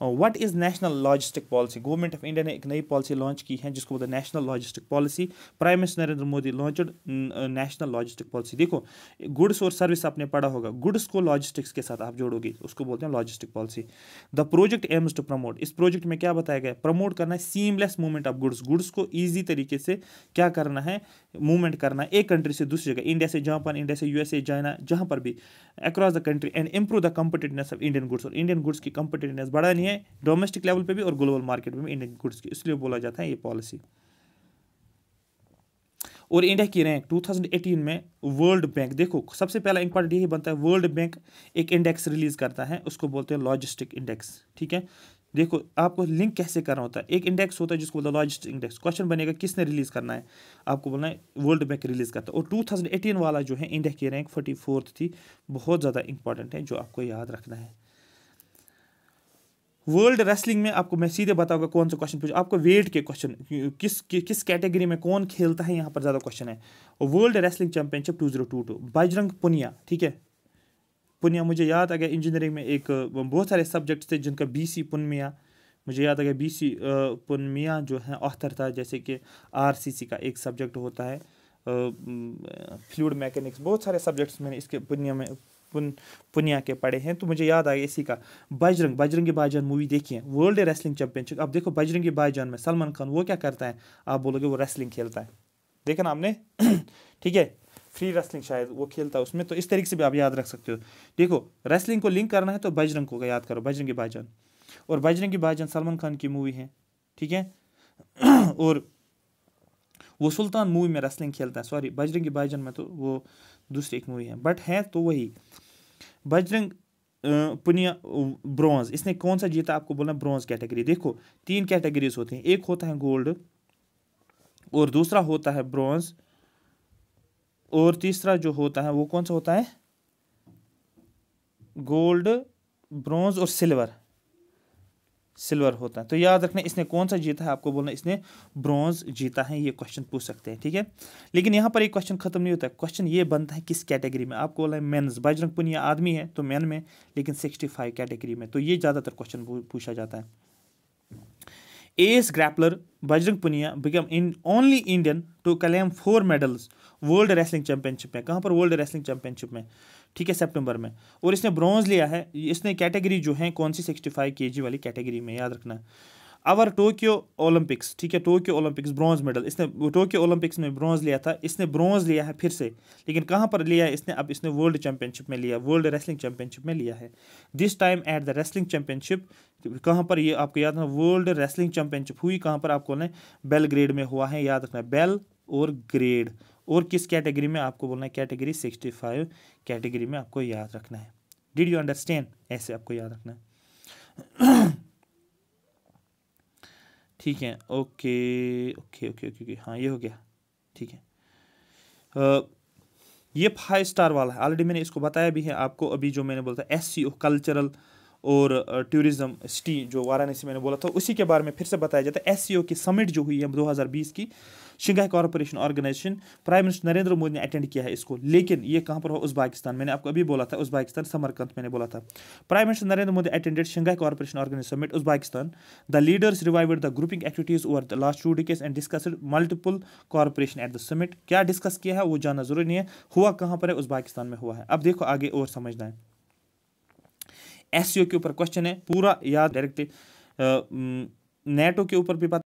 what is national logistic policy government of India ने एक नई पॉलिसी लॉन्च की है जिसको बोलते हैं national logistic policy prime minister Narendra Modi launched national logistic policy देखो गुड्स और सर्विस आपने पढ़ा होगा गुड्स को लॉजिस्टिक्स के साथ आप जोड़ोगे उसको बोलते हैं logistic policy the project aims to promote इस प्रोजेक्ट में क्या बताया गया प्रमोट करना है seamless movement of goods goods को ईजी तरीके से क्या करना है मूवमेंट करना है एक कंट्री से दूसरी जगह इंडिया से जापान इंडिया से यूएसए चाइना जहाँ पर भी across the country and improve the competitiveness of Indian goods और इंडियन गुड्स की कम्पटिटिवनेस बढ़ानी है डोमेस्टिक लेवल पे भी और ग्लोबल मार्केट में भी इंडियन गुड्स की इसलिए बोला जाता है ये पॉलिसी और इंडिया की रैंक 2018 में वर्ल्ड बैंक देखो सबसे पहला इंपॉर्टेंट यही बनता है वर्ल्ड बैंक एक इंडेक्स रिलीज़ करता है उसको बोलते हैं लॉजिस्टिक इंडेक्स ठीक है देखो आपको लिंक कैसे करना होता है एक इंडेक्स होता है जिसको बोलता है लॉजिस्टिक इंडेक्स क्वेश्चन बनेगा किसने रिलीज़ करना है आपको बोलना है वर्ल्ड बैंक रिलीज़ करता है और 2018 वाला जो है इंडिया की रैंक फोर्टी थी बहुत ज़्यादा इंपॉर्टेंट है जो आपको याद रखना है वर्ल्ड रेसलिंग में आपको मैं सीधे बताऊंगा कौन सा क्वेश्चन पूछा आपको वेट के क्वेश्चन किस कि, किस कैटेगरी में कौन खेलता है यहाँ पर ज़्यादा क्वेश्चन है world wrestling championship two zero two two Bajrang Punia ठीक है पुनिया मुझे याद आ गया इंजीनियरिंग में एक बहुत सारे सब्जेक्ट्स थे जिनका बी सी पुनमिया मुझे याद आ गया बी सी पुनमिया जो है ऑथर था जैसे कि आर सी सी का एक सब्जेक्ट होता है फ्लूड मैकेनिक्स बहुत सारे सब्जेक्ट्स मैंने इसके पुनिया में पुन पुनिया के पड़े हैं तो मुझे याद आया इसी का बजरंग बजरंगी भाईजान मूवी देखिए वर्ल्ड रेसलिंग चैंपियनशिप अब देखो बजरंगी भाईजान में सलमान खान वो क्या करता है आप बोलोगे वो रेसलिंग खेलता है देखा ना आपने ठीक है फ्री रेसलिंग शायद वो खेलता है उसमें तो इस तरीके से भी आप याद रख सकते हो देखो रेसलिंग को लिंक करना है तो बजरंग को याद करो बजरंगी भाईजान और बजरंगी भाईजान सलमान खान की मूवी है ठीक है और वो सुल्तान मूवी में रेसलिंग खेलता है सॉरी बजरंगी भाईजान में तो वो दूसरी एक मूवी है बट है तो वही बजरंग पुनिया ब्रॉन्ज इसने कौन सा जीता आपको बोलना ब्रॉन्ज कैटेगरी देखो तीन कैटेगरीज होती हैं एक होता है गोल्ड और दूसरा होता है ब्रॉन्ज और तीसरा जो होता है वो कौन सा होता है गोल्ड ब्रॉन्ज और सिल्वर सिल्वर होता है तो याद रखना इसने कौन सा जीता है आपको बोलना इसने ब्रॉन्ज जीता है ये क्वेश्चन पूछ सकते हैं ठीक है लेकिन यहाँ पर एक क्वेश्चन खत्म नहीं होता क्वेश्चन ये बनता है किस कैटेगरी में आपको बोला है मेन्स बजरंग पुनिया आदमी है तो मैन में लेकिन सिक्सटी फाइव कैटेगरी में तो ये ज़्यादातर क्वेश्चन पूछा जाता है as grappler Bajrang Punia become in only Indian to claim four medals world wrestling championship में कहाँ पर वर्ल्ड रेसलिंग चैंपियनशिप में ठीक है सितंबर में और इसने ब्रॉन्ज लिया है इसने कैटेगरी जो है कौन सी सिक्सटी फाइव के जी वाली कैटेगरी में याद रखना है अवर टोक्यो ओलंपिक्स ठीक है टोक्यो ओलंपिक्स ब्रॉन्ज मेडल इसने टोक्यो ओलंपिक्स में ब्रॉन्ज लिया था इसने ब्रॉन्ज लिया है फिर से लेकिन कहाँ पर लिया है इसने अब इसने वर्ल्ड चैंपियनशिप में लिया वर्ल्ड रेसलिंग चैंपियनशिप में लिया है this time at the wrestling championship कहाँ पर ये आपको याद रखना वर्ल्ड रेसलिंग चैंपियनशिप हुई कहाँ पर आपको बेलग्रेड बेल ग्रेड में हुआ है याद रखना बेल और ग्रेड और किस कैटेगरी में आपको बोलना है कैटेगरी सिक्सटी फाइव कैटेगरी में आपको याद रखना है डिड यू अंडरस्टैंड ऐसे आपको याद रखना है ठीक है okay okay okay okay okay हाँ ये हो गया ठीक है आ, ये फाइव स्टार वाला है ऑलरेडी मैंने इसको बताया भी है आपको अभी जो मैंने बोला था एस कल्चरल और टूरिज्म सिटी जो वाराणसी मैंने बोला था उसी के बारे में फिर से बताया जाता है एस की समिट जो हुई है 2020 की Shanghai corporation organisation prime minister Narendra Modi ने अटेंड किया है इसको लेकिन ये कहाँ पर हुआ उजबाकिस्तान मैंने आपको अभी बोला था उजबाकिस्तान समरकंद मैंने बोला था prime minister Narendra Modi attended Shanghai corporation organisation summit बाकिस्तान the leaders revived the grouping activities over the last two decades and discussed multiple corporation at the summit क्या डिस्कस किया है वो जानना जरूरी नहीं है हुआ कहाँ पर है उजबाकिस्तान में हुआ है अब देखो आगे और समझना है एस के ऊपर क्वेश्चन है पूरा याद डायरेक्ट नेटो के ऊपर भी बात